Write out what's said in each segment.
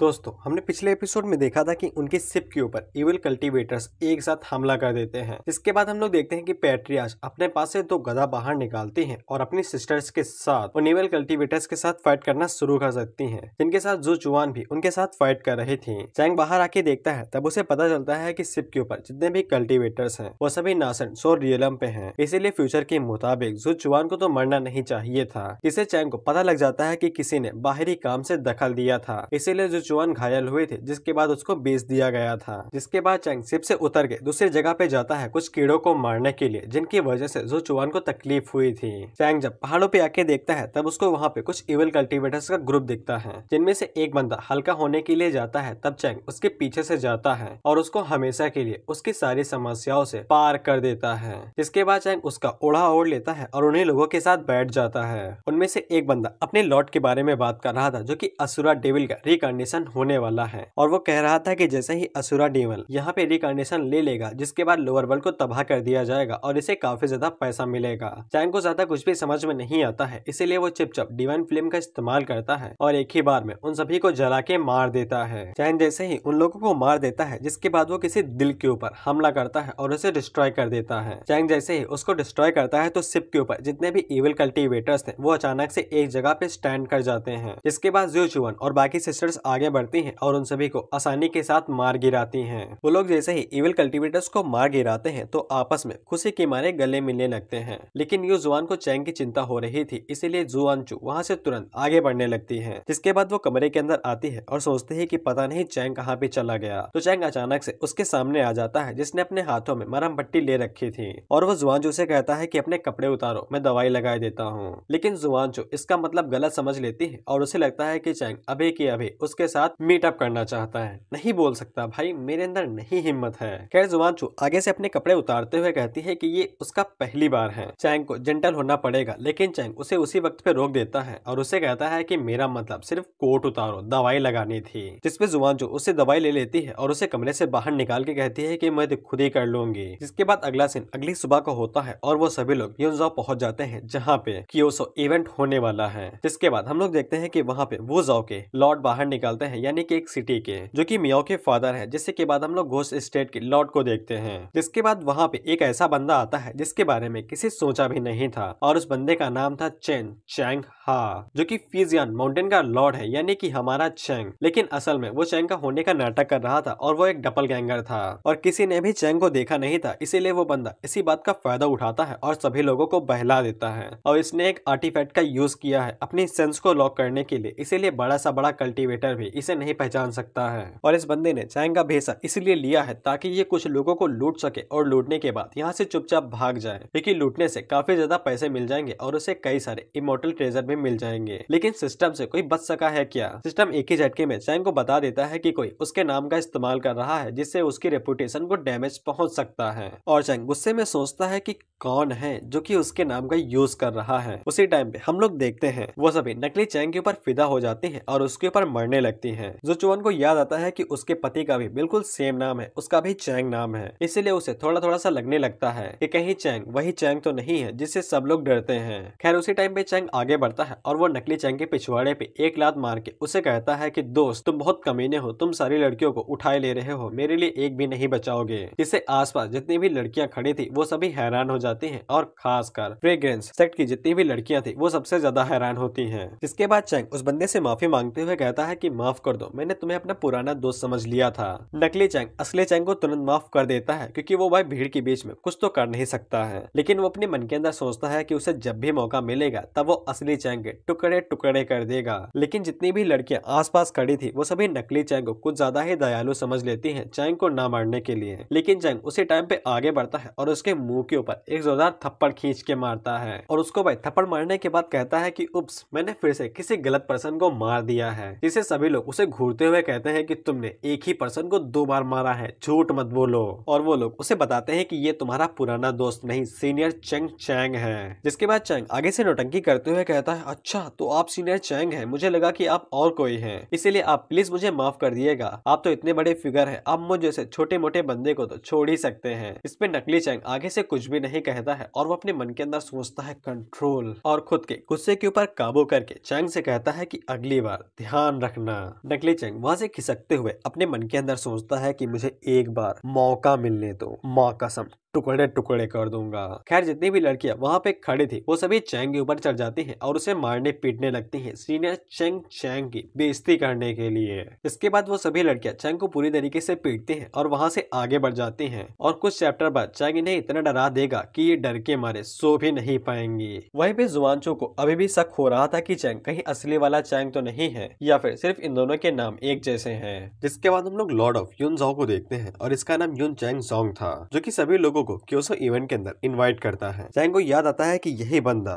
दोस्तों हमने पिछले एपिसोड में देखा था कि उनके सिप के ऊपर इविल कल्टीवेटर्स एक साथ हमला कर देते हैं इसके बाद हम लोग देखते हैं कि पैट्रियाज अपने पास से दो गधा बाहर निकालती हैं और अपनी सिस्टर्स के साथ उन इविल कल्टीवेटर्स के साथ फाइट करना शुरू कर सकती हैं जिनके साथ जो जुआन भी उनके साथ फाइट कर रही थी चैंग बाहर आके देखता है तब उसे पता चलता है की सिप के ऊपर जितने भी कल्टीवेटर्स है वो सभी नासन सो रियलम पे है इसीलिए फ्यूचर के मुताबिक जो चुवान को तो मरना नहीं चाहिए था इसे चैंग को पता लग जाता है की किसी ने बाहरी काम से दखल दिया था इसीलिए जो चुआन घायल हुए थे जिसके बाद उसको बेच दिया गया था जिसके बाद चैंग सिप से उतर के दूसरी जगह पे जाता है कुछ कीड़ों को मारने के लिए जिनकी वजह से जो चुआन को तकलीफ हुई थी चैंग जब पहाड़ों पे आके देखता है तब उसको वहाँ पे कुछ इवल कल्टिवेटर्स का ग्रुप दिखता है जिनमें से एक बंदा हल्का होने के लिए जाता है तब चैंग उसके पीछे से जाता है और उसको हमेशा के लिए उसकी सारी समस्याओं से पार कर देता है इसके बाद चैंग उसका ओढ़ा ओढ़ लेता है और उन्हीं लोगों के साथ बैठ जाता है उनमें से एक बंदा अपने लॉर्ड के बारे में बात कर रहा था जो की असुरा डेविल का रिकंडीशन रिकार्नेशन होने वाला है और वो कह रहा था कि जैसे ही असुरा डीमल यहाँ पे रिकार्नेशन ले लेगा जिसके बाद लोअर वर्ल्ड को तबाह कर दिया जाएगा और इसे काफी ज्यादा पैसा मिलेगा चैन को ज्यादा कुछ भी समझ में नहीं आता है इसीलिए वो चिपचप डिवाइन फ्लेम का इस्तेमाल करता है और एक ही बार में उन सभी को जला के मार देता है चैन जैसे ही उन लोगों को मार देता है जिसके बाद वो किसी दिल के ऊपर हमला करता है और उसे डिस्ट्रॉय कर देता है चैंग जैसे ही उसको डिस्ट्रॉय करता है तो सिप के ऊपर जितने भी इविल कल्टिवेटर्स थे वो अचानक से एक जगह पे स्टैंड कर जाते हैं इसके बाद जू चुवन और बाकी सिस्टर्स आगे आगे बढ़ती हैं और उन सभी को आसानी के साथ मार गिराती हैं वो लोग जैसे ही इविल कल्टीवेटर्स को मार गिराते हैं तो आपस में खुशी के मारे गले मिलने लगते हैं लेकिन यू जुआन को चैंग की चिंता हो रही थी इसीलिए जुआनचू वहाँ से तुरंत आगे बढ़ने लगती है जिसके बाद वो कमरे के अंदर आती है और सोचती है की पता नहीं चैंग कहाँ पे चला गया तो चैंग अचानक ऐसी उसके सामने आ जाता है जिसने अपने हाथों में मरम पट्टी ले रखी थी और वो जुआनचू चू कहता है की अपने कपड़े उतारो मैं दवाई लगा देता हूँ लेकिन चू इसका मतलब गलत समझ लेती है और उसे लगता है की चैंग अभी की अभी उसके साथ मीटअप करना चाहता है नहीं बोल सकता भाई मेरे अंदर नहीं हिम्मत है खैर जुबानचू आगे से अपने कपड़े उतारते हुए कहती है कि ये उसका पहली बार है चैंग को जेंटल होना पड़ेगा लेकिन चैंग उसे उसी वक्त पे रोक देता है और उसे कहता है की मेरा मतलब सिर्फ कोट उतारो दवाई लगानी थी जिसपे जुबानचू उसे दवाई ले लेती है और उसे कमरे से बाहर निकाल के कहती है की मैं तो खुद ही कर लूंगी जिसके बाद अगला सीन अगली सुबह को होता है और वो सभी लोग योनजाओ पहुंच जाते हैं जहाँ पे की इवेंट होने वाला है जिसके बाद हम लोग देखते हैं कि वहाँ पे वो जाओ के लॉर्ड बाहर निकालते जाते हैं यानी कि एक सिटी के जो कि मियाओ के फादर है जिसके बाद हम लोग घोष स्टेट के लॉर्ड को देखते हैं जिसके बाद वहाँ पे एक ऐसा बंदा आता है जिसके बारे में किसी सोचा भी नहीं था और उस बंदे का नाम था चेन चैंग हा जो कि फिजियन माउंटेन का लॉर्ड है यानी कि हमारा चैंग लेकिन असल में वो चैंग का होने का नाटक कर रहा था और वो एक डबल गैंगर था और किसी ने भी चैंग को देखा नहीं था इसीलिए वो बंदा इसी बात का फायदा उठाता है और सभी लोगों को बहला देता है और इसने एक आर्टिफैक्ट का यूज किया है अपनी सेंस को लॉक करने के लिए इसीलिए बड़ा सा बड़ा कल्टिवेटर भी इसे नहीं पहचान सकता है और इस बंदे ने चैंग का भेसा इसलिए लिया है ताकि ये कुछ लोगों को लूट सके और लूटने के बाद यहाँ से चुपचाप भाग जाए क्योंकि लूटने से काफी ज्यादा पैसे मिल जाएंगे और उसे कई सारे इमोटल ट्रेजर भी में मिल जाएंगे लेकिन सिस्टम से कोई बच सका है क्या सिस्टम एक ही झटके में सैम को बता देता है कि कोई उसके नाम का इस्तेमाल कर रहा है जिससे उसकी रेपुटेशन को डैमेज पहुंच सकता है और सैम गुस्से में सोचता है कि कौन है जो कि उसके नाम का यूज कर रहा है उसी टाइम पे हम लोग देखते हैं वो सभी नकली चैंग के ऊपर फिदा हो जाती है और उसके ऊपर मरने लगती है जो चुवन को याद आता है कि उसके पति का भी बिल्कुल सेम नाम है उसका भी चैंग नाम है इसीलिए उसे थोड़ा थोड़ा सा लगने लगता है कि कहीं चैंग वही चैंग तो नहीं है जिससे सब लोग डरते हैं खैर उसी टाइम पे चैंग आगे बढ़ता है और वो नकली चैंग के पिछवाड़े पे एक लात मार के उसे कहता है कि दोस्त तुम बहुत कमीने हो तुम सारी लड़कियों को उठाए ले रहे हो मेरे लिए एक भी नहीं बचाओगे जिसे आसपास जितनी भी लड़कियां खड़ी थी वो सभी हैरान हो जाती हैं और खासकर फ्रेग्रेंस सेक्ट की जितनी भी लड़कियां थी वो सबसे ज्यादा हैरान होती है जिसके बाद चैंग उस बंदे से माफी मांगते हुए कहता है की माफ कर दो मैंने तुम्हें अपना पुराना दोस्त समझ लिया था नकली चैंग असली चैंग को तुरंत माफ कर देता है क्यूँकी वो भाई भीड़ के बीच में कुछ तो कर नहीं सकता है लेकिन वो अपने मन के अंदर सोचता है की उसे जब भी मौका मिलेगा तब वो असली चैंग चैंग टुकड़े टुकड़े कर देगा लेकिन जितनी भी लड़कियां आसपास खड़ी थी वो सभी नकली चैंग को कुछ ज्यादा ही दयालु समझ लेती हैं चैंग को ना मारने के लिए लेकिन चैंग उसी टाइम पे आगे बढ़ता है और उसके मुंह के ऊपर एक जोरदार थप्पड़ खींच के मारता है और उसको भाई थप्पड़ मारने के बाद कहता है की उप्स मैंने फिर से किसी गलत पर्सन को मार दिया है जिसे सभी लोग उसे घूरते हुए कहते हैं की तुमने एक ही पर्सन को दो बार मारा है झूठ मत बोलो और वो लोग उसे बताते हैं की ये तुम्हारा पुराना दोस्त नहीं सीनियर चंग चैंग है जिसके बाद चैंग आगे से नोटंकी करते हुए कहता है अच्छा तो आप सीनियर चैंग हैं मुझे लगा कि आप और कोई हैं इसीलिए आप प्लीज मुझे माफ कर दिएगा आप तो इतने बड़े फिगर हैं आप मुझे जैसे छोटे मोटे बंदे को तो छोड़ ही सकते हैं इसमें नकली चैंग आगे से कुछ भी नहीं कहता है और वो अपने मन के अंदर सोचता है कंट्रोल और खुद के गुस्से के ऊपर काबू करके चैंग से कहता है की अगली बार ध्यान रखना नकली चैंग वहाँ से खिसकते हुए अपने मन के अंदर सोचता है की मुझे एक बार मौका मिलने दो मौका कसम टुकड़े टुकड़े कर दूंगा खैर जितनी भी लड़कियां वहाँ पे खड़ी थी वो सभी चैंग के ऊपर चढ़ जाती हैं और उसे मारने पीटने लगती हैं सीनियर चैंग चैंग की बेइज्जती करने के लिए इसके बाद वो सभी लड़कियां चैंग को पूरी तरीके से पीटती हैं और वहाँ से आगे बढ़ जाती हैं और कुछ चैप्टर बाद चैंग इन्हें इतना डरा देगा कि ये डर के मारे सो भी नहीं पाएंगी वहीं पे जुआनचो को अभी भी शक हो रहा था कि चैंग कहीं असली वाला चैंग तो नहीं है या फिर सिर्फ इन दोनों के नाम एक जैसे हैं जिसके बाद हम लोग लॉर्ड ऑफ यून जाओ को देखते हैं और इसका नाम यून चैंग जोंग था जो कि सभी लोगों को क्योसो इवेंट के अंदर इनवाइट करता है जैंग को याद आता है कि यही बंदा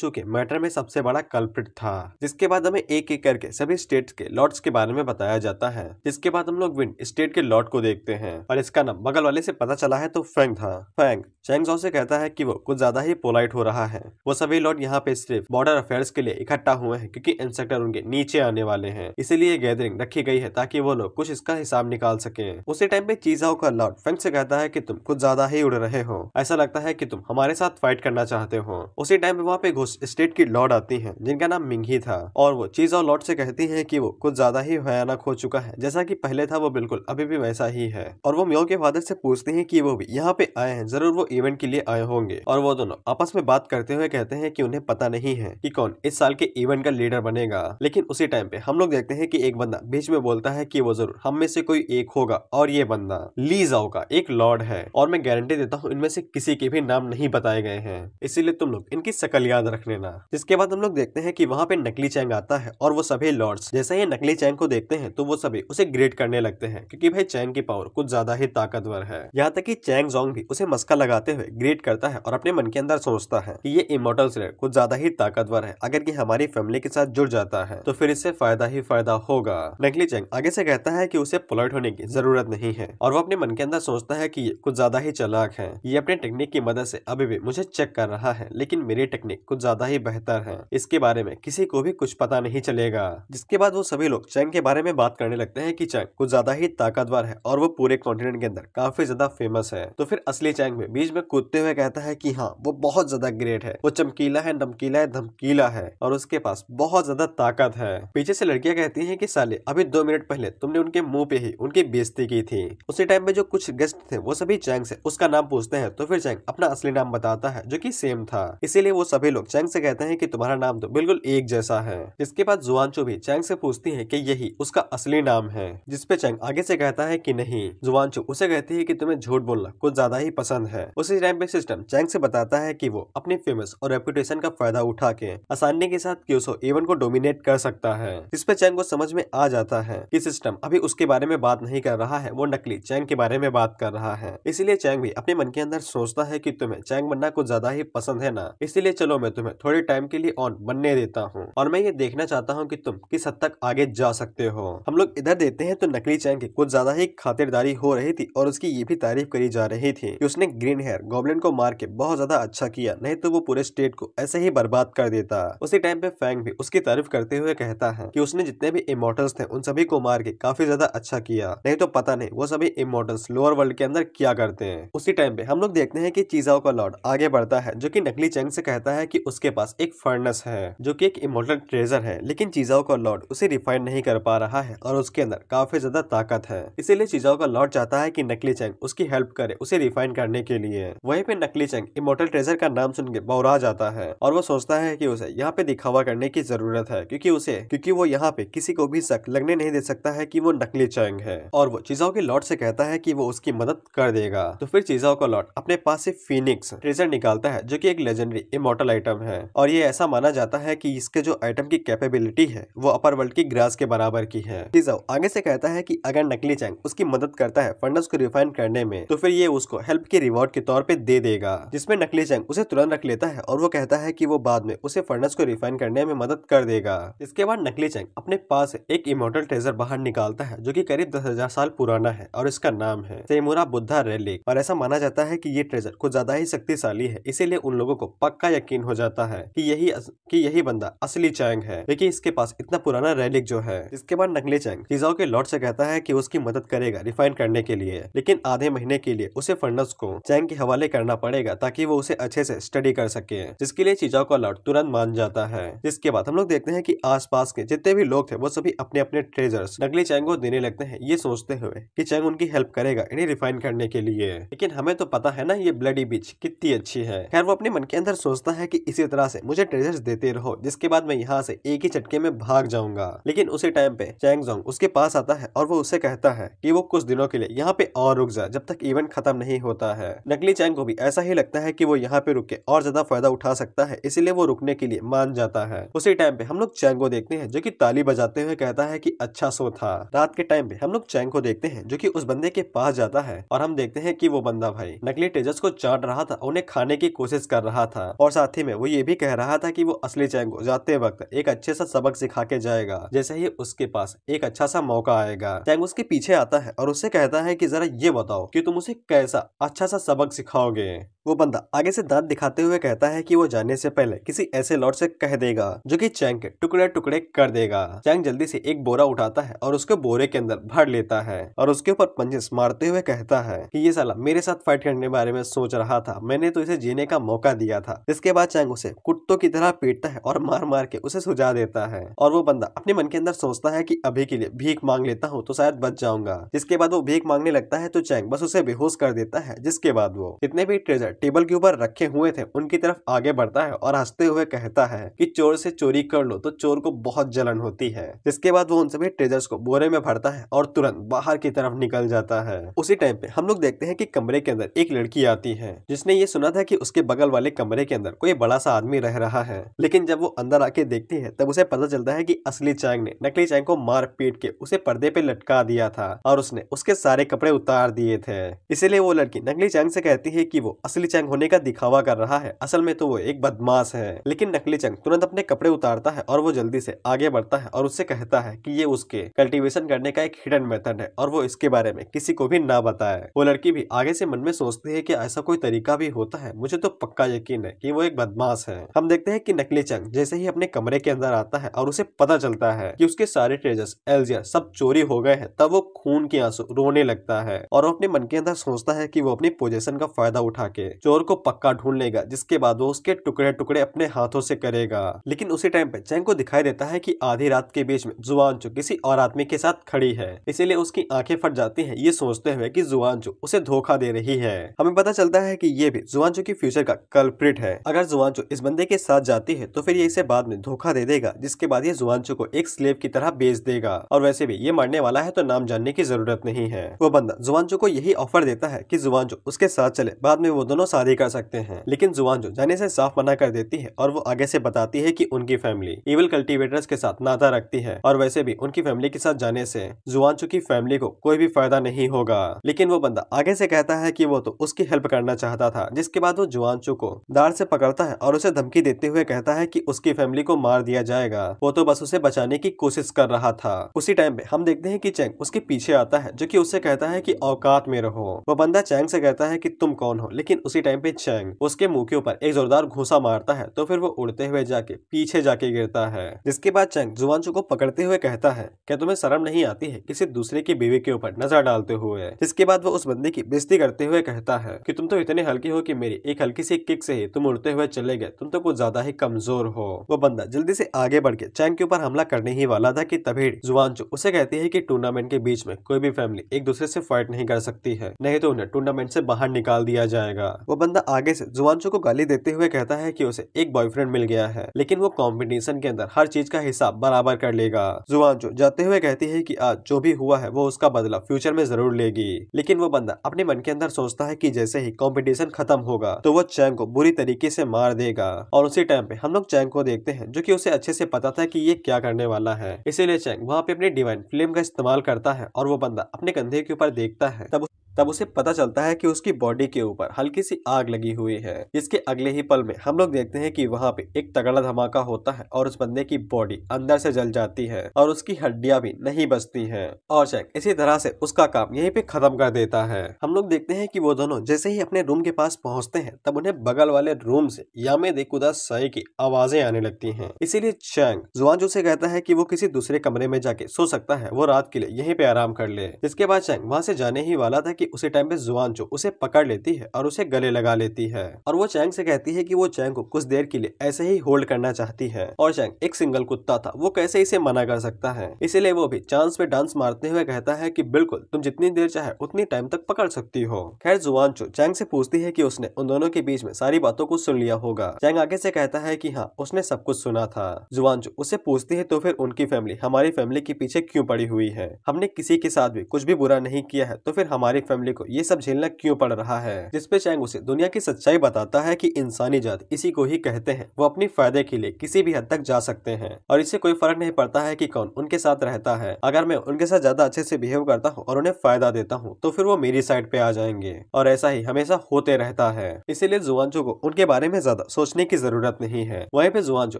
चू के मैटर में सबसे बड़ा कल्प्रिट था जिसके बाद हमें एक एक करके सभी स्टेट के लॉर्ड्स के बारे में बताया जाता है जिसके बाद हम लोग विंड स्टेट के लॉर्ड को देखते हैं और इसका नाम बगल वाले से पता चला है तो फैंग था फैंग चैंग से कहता है की वो कुछ ज्यादा ही पोलाइट हो रहा है वो सभी लॉर्ड यहाँ पे सिर्फ बॉर्डर अफेयर के लिए इकट्ठा हुए हैं क्यूँकी इंस्पेक्टर उनके नीचे आने वाले हैं इसीलिए गैदरिंग रखी गई है ताकि वो लोग कुछ इसका हिसाब निकाल सके उसी टाइम पे चीजाओ का लॉर्ड फैंग से कहता है की तुम कुछ ज्यादा ही ही उड़ रहे हो ऐसा लगता है कि तुम हमारे साथ फाइट करना चाहते हो उसी टाइम पे वहाँ पे घुस स्टेट की लॉर्ड आती है जिनका नाम मिंगी था और वो चीज और लॉर्ड से कहती है की वो कुछ ज्यादा ही भयानक हो चुका है जैसा की पहले था वो बिल्कुल अभी भी वैसा ही है और वो म्यो के फादर से पूछते हैं की वो भी यहाँ पे आए हैं जरूर वो इवेंट के लिए आए होंगे और वो दोनों आपस में बात करते हुए कहते हैं की उन्हें पता नहीं है की कौन इस साल के इवेंट का लीडर बनेगा लेकिन उसी टाइम पे हम लोग देखते हैं की एक बंदा बीच में बोलता है की वो जरूर हम में से कोई एक होगा और ये बंदा ली जाओ का एक लॉर्ड है और मैं गारंटी गारंटी देता हूँ इनमें से किसी के भी नाम नहीं बताए गए हैं इसीलिए तुम लोग इनकी शकल याद रख लेना जिसके बाद हम लोग देखते हैं कि वहाँ पे नकली चैंग आता है और वो सभी लॉर्ड्स जैसे ही नकली चैंग को देखते हैं तो वो सभी उसे ग्रेट करने लगते हैं क्योंकि भाई चैंग की पावर कुछ ज्यादा ही ताकतवर है यहाँ तक की चैंग जोंग भी उसे मस्का लगाते हुए ग्रेट करता है और अपने मन के अंदर सोचता है की ये इमोटल स्लेयर कुछ ज्यादा ही ताकतवर है अगर ये हमारी फैमिली के साथ जुड़ जाता है तो फिर इससे फायदा ही फायदा होगा नकली चैंग आगे से कहता है की उसे पोलट होने की जरूरत नहीं है और वो अपने मन के अंदर सोचता है की कुछ ज्यादा ही चला खतरनाक है ये अपने टेक्निक की मदद से अभी भी मुझे चेक कर रहा है लेकिन मेरी टेक्निक कुछ ज्यादा ही बेहतर है इसके बारे में किसी को भी कुछ पता नहीं चलेगा जिसके बाद वो सभी लोग चैंग के बारे में बात करने लगते हैं कि चैंग कुछ ज्यादा ही ताकतवर है और वो पूरे कॉन्टिनेंट के अंदर काफी ज्यादा फेमस है तो फिर असली चैंग में बीच में कूदते हुए कहता है की हाँ वो बहुत ज्यादा ग्रेट है वो चमकीला है नमकीला है धमकीला है और उसके पास बहुत ज्यादा ताकत है पीछे से लड़कियां कहती है की साले अभी दो मिनट पहले तुमने उनके मुंह पे ही उनकी बेजती की थी उसी टाइम में जो कुछ गेस्ट थे वो सभी चैंग से उसका नाम पूछते हैं तो फिर चैंग अपना असली नाम बताता है जो की सेम था इसीलिए वो सभी लोग चैंग से कहते हैं की तुम्हारा नाम तो बिल्कुल एक जैसा है इसके बाद जुआनचो भी चैंग से पूछती है की यही उसका असली नाम है जिसपे चैंग आगे से कहता है की नहीं जुआनचो उसे कहती है की तुम्हें झूठ बोलना कुछ ज्यादा ही पसंद है उसी टाइम पे सिस्टम चैंग से बताता है की वो अपनी फेमस और रेपुटेशन का फायदा उठा के आसानी के साथ क्यूसो एवन को डोमिनेट कर सकता है जिसपे चैंग को समझ में आ जाता है की सिस्टम अभी उसके बारे में बात नहीं कर रहा है वो नकली चैंग के बारे में बात कर रहा है इसीलिए चैंग भी अपने मन के अंदर सोचता है कि तुम्हें चैंग बनना कुछ ज्यादा ही पसंद है ना इसीलिए चलो मैं तुम्हें थोड़े टाइम के लिए ऑन बनने देता हूँ और मैं ये देखना चाहता हूँ कि तुम किस हद तक आगे जा सकते हो हम लोग इधर देते हैं तो नकली चैंग की कुछ ज्यादा ही खातिरदारी हो रही थी और उसकी ये भी तारीफ करी जा रही थी कि उसने ग्रीन हेयर गॉबलिन को मार के बहुत ज्यादा अच्छा किया नहीं तो वो पूरे स्टेट को ऐसे ही बर्बाद कर देता उसी टाइम पे फैंग भी उसकी तारीफ करते हुए कहता है की उसने जितने भी इमोटल्स थे उन सभी को मार के काफी ज्यादा अच्छा किया नहीं तो पता नहीं वो सभी इमोटल्स लोअर वर्ल्ड के अंदर क्या करते हैं उसी इसी टाइम पे हम लोग देखते हैं कि चीजाओ का लॉर्ड आगे बढ़ता है जो कि नकली चंग से कहता है कि उसके पास एक फर्नेस है जो कि एक इमोटल ट्रेजर है लेकिन चीजाओ का लॉर्ड उसे रिफाइन नहीं कर पा रहा है और उसके अंदर काफी ज्यादा ताकत है इसीलिए चीजाओ का लॉर्ड चाहता है की नकली चंग उसकी हेल्प करे उसे रिफाइन करने के लिए वही पे नकली चंग इमोटल ट्रेजर का नाम सुन के बौरा जाता है और वो सोचता है की उसे यहाँ पे दिखावा करने की जरूरत है क्यूँकी उसे क्यूँकी वो यहाँ पे किसी को भी शक लगने नहीं दे सकता है की वो नकली चंग है और वो चीजाओ के लॉर्ड से कहता है की वो उसकी मदद कर देगा तो फिर रिजर्व का लॉट अपने पास से फिनिक्स ट्रेजर निकालता है जो कि एक लेजेंडरी इमोटल आइटम है और ये ऐसा माना जाता है कि इसके जो आइटम की कैपेबिलिटी है वो अपर वर्ल्ड की ग्रास के बराबर की है रिजर्व आगे से कहता है कि अगर नकली चैंग उसकी मदद करता है फंडस को रिफाइन करने में तो फिर ये उसको हेल्प के रिवॉर्ड के तौर पर दे देगा जिसमे नकली चैंग उसे तुरंत रख लेता है और वो कहता है की वो बाद में उसे फंडस को रिफाइन करने में मदद कर देगा इसके बाद नकली चैंग अपने पास एक इमोटल ट्रेजर बाहर निकालता है जो की करीब दस साल पुराना है और इसका नाम है तेमुरा बुद्धा रेलिक और ऐसा माना जाता है कि ये ट्रेजर कुछ ज्यादा ही शक्तिशाली है इसीलिए उन लोगों को पक्का यकीन हो जाता है कि यही कि यही बंदा असली चैंग है लेकिन इसके पास इतना पुराना रैलिक जो है इसके बाद नकली चैंग टीजाओ के लॉर्ड से कहता है कि उसकी मदद करेगा रिफाइन करने के लिए लेकिन आधे महीने के लिए उसे फंडस को चैंग के हवाले करना पड़ेगा ताकि वो उसे अच्छे से स्टडी कर सके जिसके लिए चीजाओं का लॉर्ड तुरंत मान जाता है जिसके बाद हम लोग देखते हैं की आस के जितने भी लोग थे वो सभी अपने अपने ट्रेजर्स नकली चैंग को देने लगते हैं ये सोचते हुए की चैंग उनकी हेल्प करेगा इन्हें रिफाइन करने के लिए लेकिन लेकिन हमें तो पता है ना ये ब्लडी बीच कितनी अच्छी है खैर वो अपने मन के अंदर सोचता है कि इसी तरह से मुझे ट्रेजर्स देते रहो जिसके बाद मैं यहाँ से एक ही चटके में भाग जाऊंगा लेकिन उसी टाइम पे चैंग जोंग उसके पास आता है और वो उसे कहता है कि वो कुछ दिनों के लिए यहाँ पे और रुक जाए जब तक इवेंट खत्म नहीं होता है नकली चैंग को भी ऐसा ही लगता है की वो यहाँ पे रुक के और ज्यादा फायदा उठा सकता है इसीलिए वो रुकने के लिए मान जाता है उसी टाइम पे हम लोग चैंग को देखते हैं जो की ताली बजाते हुए कहता है की अच्छा सो था रात के टाइम पे हम लोग चैंग को देखते हैं जो की उस बंदे के पास जाता है और हम देखते हैं की वो बंदा बंदा भाई नकली तेजस को चाट रहा था उन्हें खाने की कोशिश कर रहा था और साथ ही में वो ये भी कह रहा था की वो असली चैंग जाते वक्त एक अच्छे सा सबक सिखा के जाएगा जैसे ही उसके पास एक अच्छा सा मौका आएगा चैंग उसके पीछे आता है और उससे कहता है की जरा ये बताओ की तुम उसे कैसा अच्छा सा सबक सिखाओगे वो बंदा आगे से दांत दिखाते हुए कहता है कि वो जाने से पहले किसी ऐसे लॉर्ड से कह देगा जो कि चैंग के टुकड़े टुकड़े कर देगा चैंग जल्दी से एक बोरा उठाता है और उसके बोरे के अंदर भर लेता है और उसके ऊपर पंजे मारते हुए कहता है कि ये साला मेरे साथ साथ फाइट करने के बारे में सोच रहा था मैंने तो इसे जीने का मौका दिया था इसके बाद चैंग उसे कुत्तों की तरह पीटता है और मार मार के उसे सुझा देता है और वो बंदा अपने मन के अंदर सोचता है की अभी के लिए भीख मांग लेता हूँ तो शायद बच जाऊंगा जिसके बाद वो भीख मांगने लगता है तो चैंग बस उसे बेहोश कर देता है जिसके बाद वो जितने भी ट्रेजर टेबल के ऊपर रखे हुए थे उनकी तरफ आगे बढ़ता है और हंसते हुए कहता है कि चोर से चोरी कर लो तो चोर को बहुत जलन होती है जिसके बाद वो उन सभी ट्रेजर्स को बोरे में भरता है और तुरंत बाहर की तरफ निकल जाता है उसी टाइम पे हम लोग देखते हैं कि कमरे कमरे के अंदर एक लड़की आती है जिसने ये सुना था कि उसके बगल वाले कमरे के अंदर कोई बड़ा सा आदमी रह रहा है लेकिन जब वो अंदर आके देखती है तब उसे पता चलता है कि असली चैंग ने नकली चैंग को मार पीट के उसे पर्दे पे लटका दिया था और उसने उसके सारे कपड़े उतार दिए थे इसीलिए वो लड़की नकली चैंग से कहती है की वो असली चैंग होने का दिखावा कर रहा है असल में तो वो एक बदमाश है लेकिन नकली चंग तुरंत अपने कपड़े उतारता है और वो जल्दी से आगे बढ़ता है और उससे कहता है की ये उसके कल्टिवेशन करने का एक हिडन मेथड है और वो इसके बारे में किसी को भी ना बताए वो लड़की भी आगे से मन में सोचती है कि ऐसा कोई तरीका भी होता है मुझे तो पक्का यकीन है कि वो एक बदमाश है हम देखते हैं कि नकली चंग जैसे ही अपने कमरे के अंदर आता है और उसे पता चलता है कि उसके सारे ट्रेजर्स एल्जियर सब चोरी हो गए हैं तब वो खून के आंसू रोने लगता है और वो अपने मन के अंदर सोचता है की वो अपनी पोजिशन का फायदा उठा के चोर को पक्का ढूंढ लेगा जिसके बाद वो उसके टुकड़े टुकड़े अपने हाथों से करेगा लेकिन उसी टाइम पे चैंग को दिखाई देता है की आधी रात के बीच में चो किसी और आदमी के साथ खड़ी है इसीलिए उसकी आंखें फट जाती है ये सोचते हुए की जुआनचू उसे धोखा दे रही रही है हमें पता चलता है कि ये भी जुआंजो की फ्यूचर का कल्प्रिट है अगर जुआंजो इस बंदे के साथ जाती है तो फिर ये इसे बाद में धोखा दे देगा जिसके बाद ये जुआंजो को एक स्लेब की तरह बेच देगा और वैसे भी ये मरने वाला है तो नाम जानने की जरूरत नहीं है वो बंदा जुआंजो को यही ऑफर देता है की जुआंजो उसके साथ चले बाद में वो दोनों शादी कर सकते हैं लेकिन जुआंजो जाने से साफ मना कर देती है और वो आगे से बताती है की उनकी फैमिली इवल कल्टिवेटर के साथ नाता रखती है और वैसे भी उनकी फैमिली के साथ जाने से जुआंचू की फैमिली को कोई भी फायदा नहीं होगा लेकिन वो बंदा आगे से कहता है है कि वो तो उसकी हेल्प करना चाहता था जिसके बाद वो जुआनचू को दार से पकड़ता है और उसे धमकी देते हुए कहता है कि उसकी फैमिली को मार दिया जाएगा वो तो बस उसे बचाने की कोशिश कर रहा था उसी टाइम पे हम देखते हैं कि चैंग उसके पीछे आता है जो कि उससे कहता है कि औकात में रहो वो बंदा चैंग से कहता है कि तुम कौन हो लेकिन उसी टाइम पे चैंग उसके मुंह के ऊपर एक जोरदार घूसा मारता है तो फिर वो उड़ते हुए जाके पीछे जाके गिरता है जिसके बाद चैंग जुआनचू को पकड़ते हुए कहता है क्या तुम्हें शर्म नहीं आती है किसी दूसरे की बीवी के ऊपर नजर डालते हुए जिसके बाद वो उस बंदे की बेजती करते करते हुए कहता है कि तुम तो इतने हल्के हो कि मेरी एक हल्की सी किक से ही तुम उड़ते हुए चले गए तुम तो कुछ ज्यादा ही कमजोर हो वो बंदा जल्दी से आगे बढ़ के चैंग के ऊपर हमला करने ही वाला था कि तभी जुआनचो उसे कहती है कि टूर्नामेंट के बीच में कोई भी फैमिली एक दूसरे से फाइट नहीं कर सकती है नहीं तो उन्हें टूर्नामेंट से बाहर निकाल दिया जाएगा वो बंदा आगे से जुआनचो को गाली देते हुए कहता है की उसे एक बॉयफ्रेंड मिल गया है लेकिन वो कॉम्पिटिशन के अंदर हर चीज का हिसाब बराबर कर लेगा जुआनचो जाते हुए कहती है की आज जो भी हुआ है वो उसका बदला फ्यूचर में जरूर लेगी लेकिन वो बंदा अपने मन के अंदर सोचता है कि जैसे ही कंपटीशन खत्म होगा तो वो चैंग को बुरी तरीके से मार देगा और उसी टाइम पे हम लोग चैंग को देखते हैं जो कि उसे अच्छे से पता था कि ये क्या करने वाला है इसीलिए चैंग वहाँ पे अपनी डिवाइन फ्लेम का इस्तेमाल करता है और वो बंदा अपने कंधे के ऊपर देखता है तब तब उसे पता चलता है कि उसकी बॉडी के ऊपर हल्की सी आग लगी हुई है इसके अगले ही पल में हम लोग देखते हैं कि वहाँ पे एक तगड़ा धमाका होता है और उस बंदे की बॉडी अंदर से जल जाती है और उसकी हड्डियां भी नहीं बचती हैं और चेक इसी तरह से उसका काम यहीं पे खत्म कर देता है हम लोग देखते हैं की वो दोनों जैसे ही अपने रूम के पास पहुँचते हैं तब उन्हें बगल वाले रूम से यामे देकुदा सई की आवाजें आने लगती है इसीलिए चैंग जो से कहता है की वो किसी दूसरे कमरे में जाके सो सकता है वो रात के लिए यही पे आराम कर ले इसके बाद चैंग वहाँ से जाने ही वाला था की उसी टाइम पे जुआन चो उसे पकड़ लेती है और उसे गले लगा लेती है और वो चैंग से कहती है कि वो चैंग को कुछ देर के लिए ऐसे ही होल्ड करना चाहती है और चैंग एक सिंगल कुत्ता था वो कैसे इसे मना कर सकता है इसीलिए वो भी चांस पे डांस मारते हुए कहता है की बिल्कुल तुम जितनी देर चाहे उतनी टाइम तक पकड़ सकती हो खैर जुआन चो चैंग से पूछती है की उसने उन दोनों के बीच में सारी बातों को सुन लिया होगा चैंग आगे से कहता है की हाँ उसने सब कुछ सुना था जुआन चो उसे पूछती है तो फिर उनकी फैमिली हमारी फैमिली के पीछे क्यों पड़ी हुई है हमने किसी के साथ भी कुछ भी बुरा नहीं किया है तो फिर हमारी फैमिली को ये सब झेलना क्यों पड़ रहा है जिसपे चैंग उसे दुनिया की सच्चाई बताता है की इंसानी जात इसी को ही कहते हैं वो अपने फायदे के लिए किसी भी हद तक जा सकते हैं और इससे कोई फर्क नहीं पड़ता है की कौन उनके साथ रहता है अगर मैं उनके साथ ज्यादा अच्छे से बिहेव करता हूँ और उन्हें फायदा देता हूँ तो फिर वो मेरी साइड पे आ जाएंगे और ऐसा ही हमेशा होते रहता है इसीलिए जुआनजो को उनके बारे में ज्यादा सोचने की जरूरत नहीं है वहीं पे जुआनजो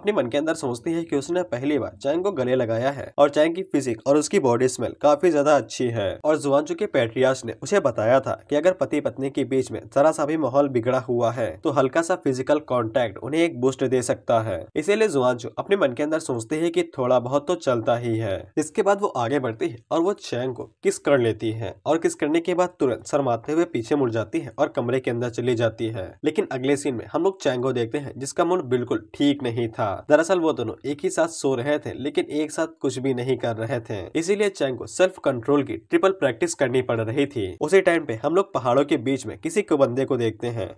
अपने मन के अंदर सोचती है कि उसने पहली बार चैंग को गले लगाया है और चैंग की फिजिक और उसकी बॉडी स्मेल काफी ज्यादा अच्छी है और जुआनजो के पेट्रियास ने उसे बताया था कि अगर पति पत्नी के बीच में जरा सा भी माहौल बिगड़ा हुआ है तो हल्का सा फिजिकल कॉन्टेक्ट उन्हें एक बूस्ट दे सकता है इसीलिए जुआंजू अपने मन के अंदर सोचते है की थोड़ा बहुत तो चलता ही है इसके बाद वो आगे बढ़ती है और वो चैंग को किस कर लेती है और किस करने के बाद तुरंत शरमाते हुए पीछे मुड़ जाती है और कमरे के अंदर चली जाती है लेकिन अगले सीन में हम लोग चैंग को देखते हैं जिसका मूड बिल्कुल ठीक नहीं था दरअसल वो दोनों एक ही साथ सो रहे थे लेकिन एक साथ कुछ भी नहीं कर रहे थे इसीलिए चैंग को सेल्फ कंट्रोल की ट्रिपल प्रैक्टिस करनी पड़ रही थी उसी टाइम पे हम लोग पहाड़ों के बीच में किसी को बंदे को देखते हैं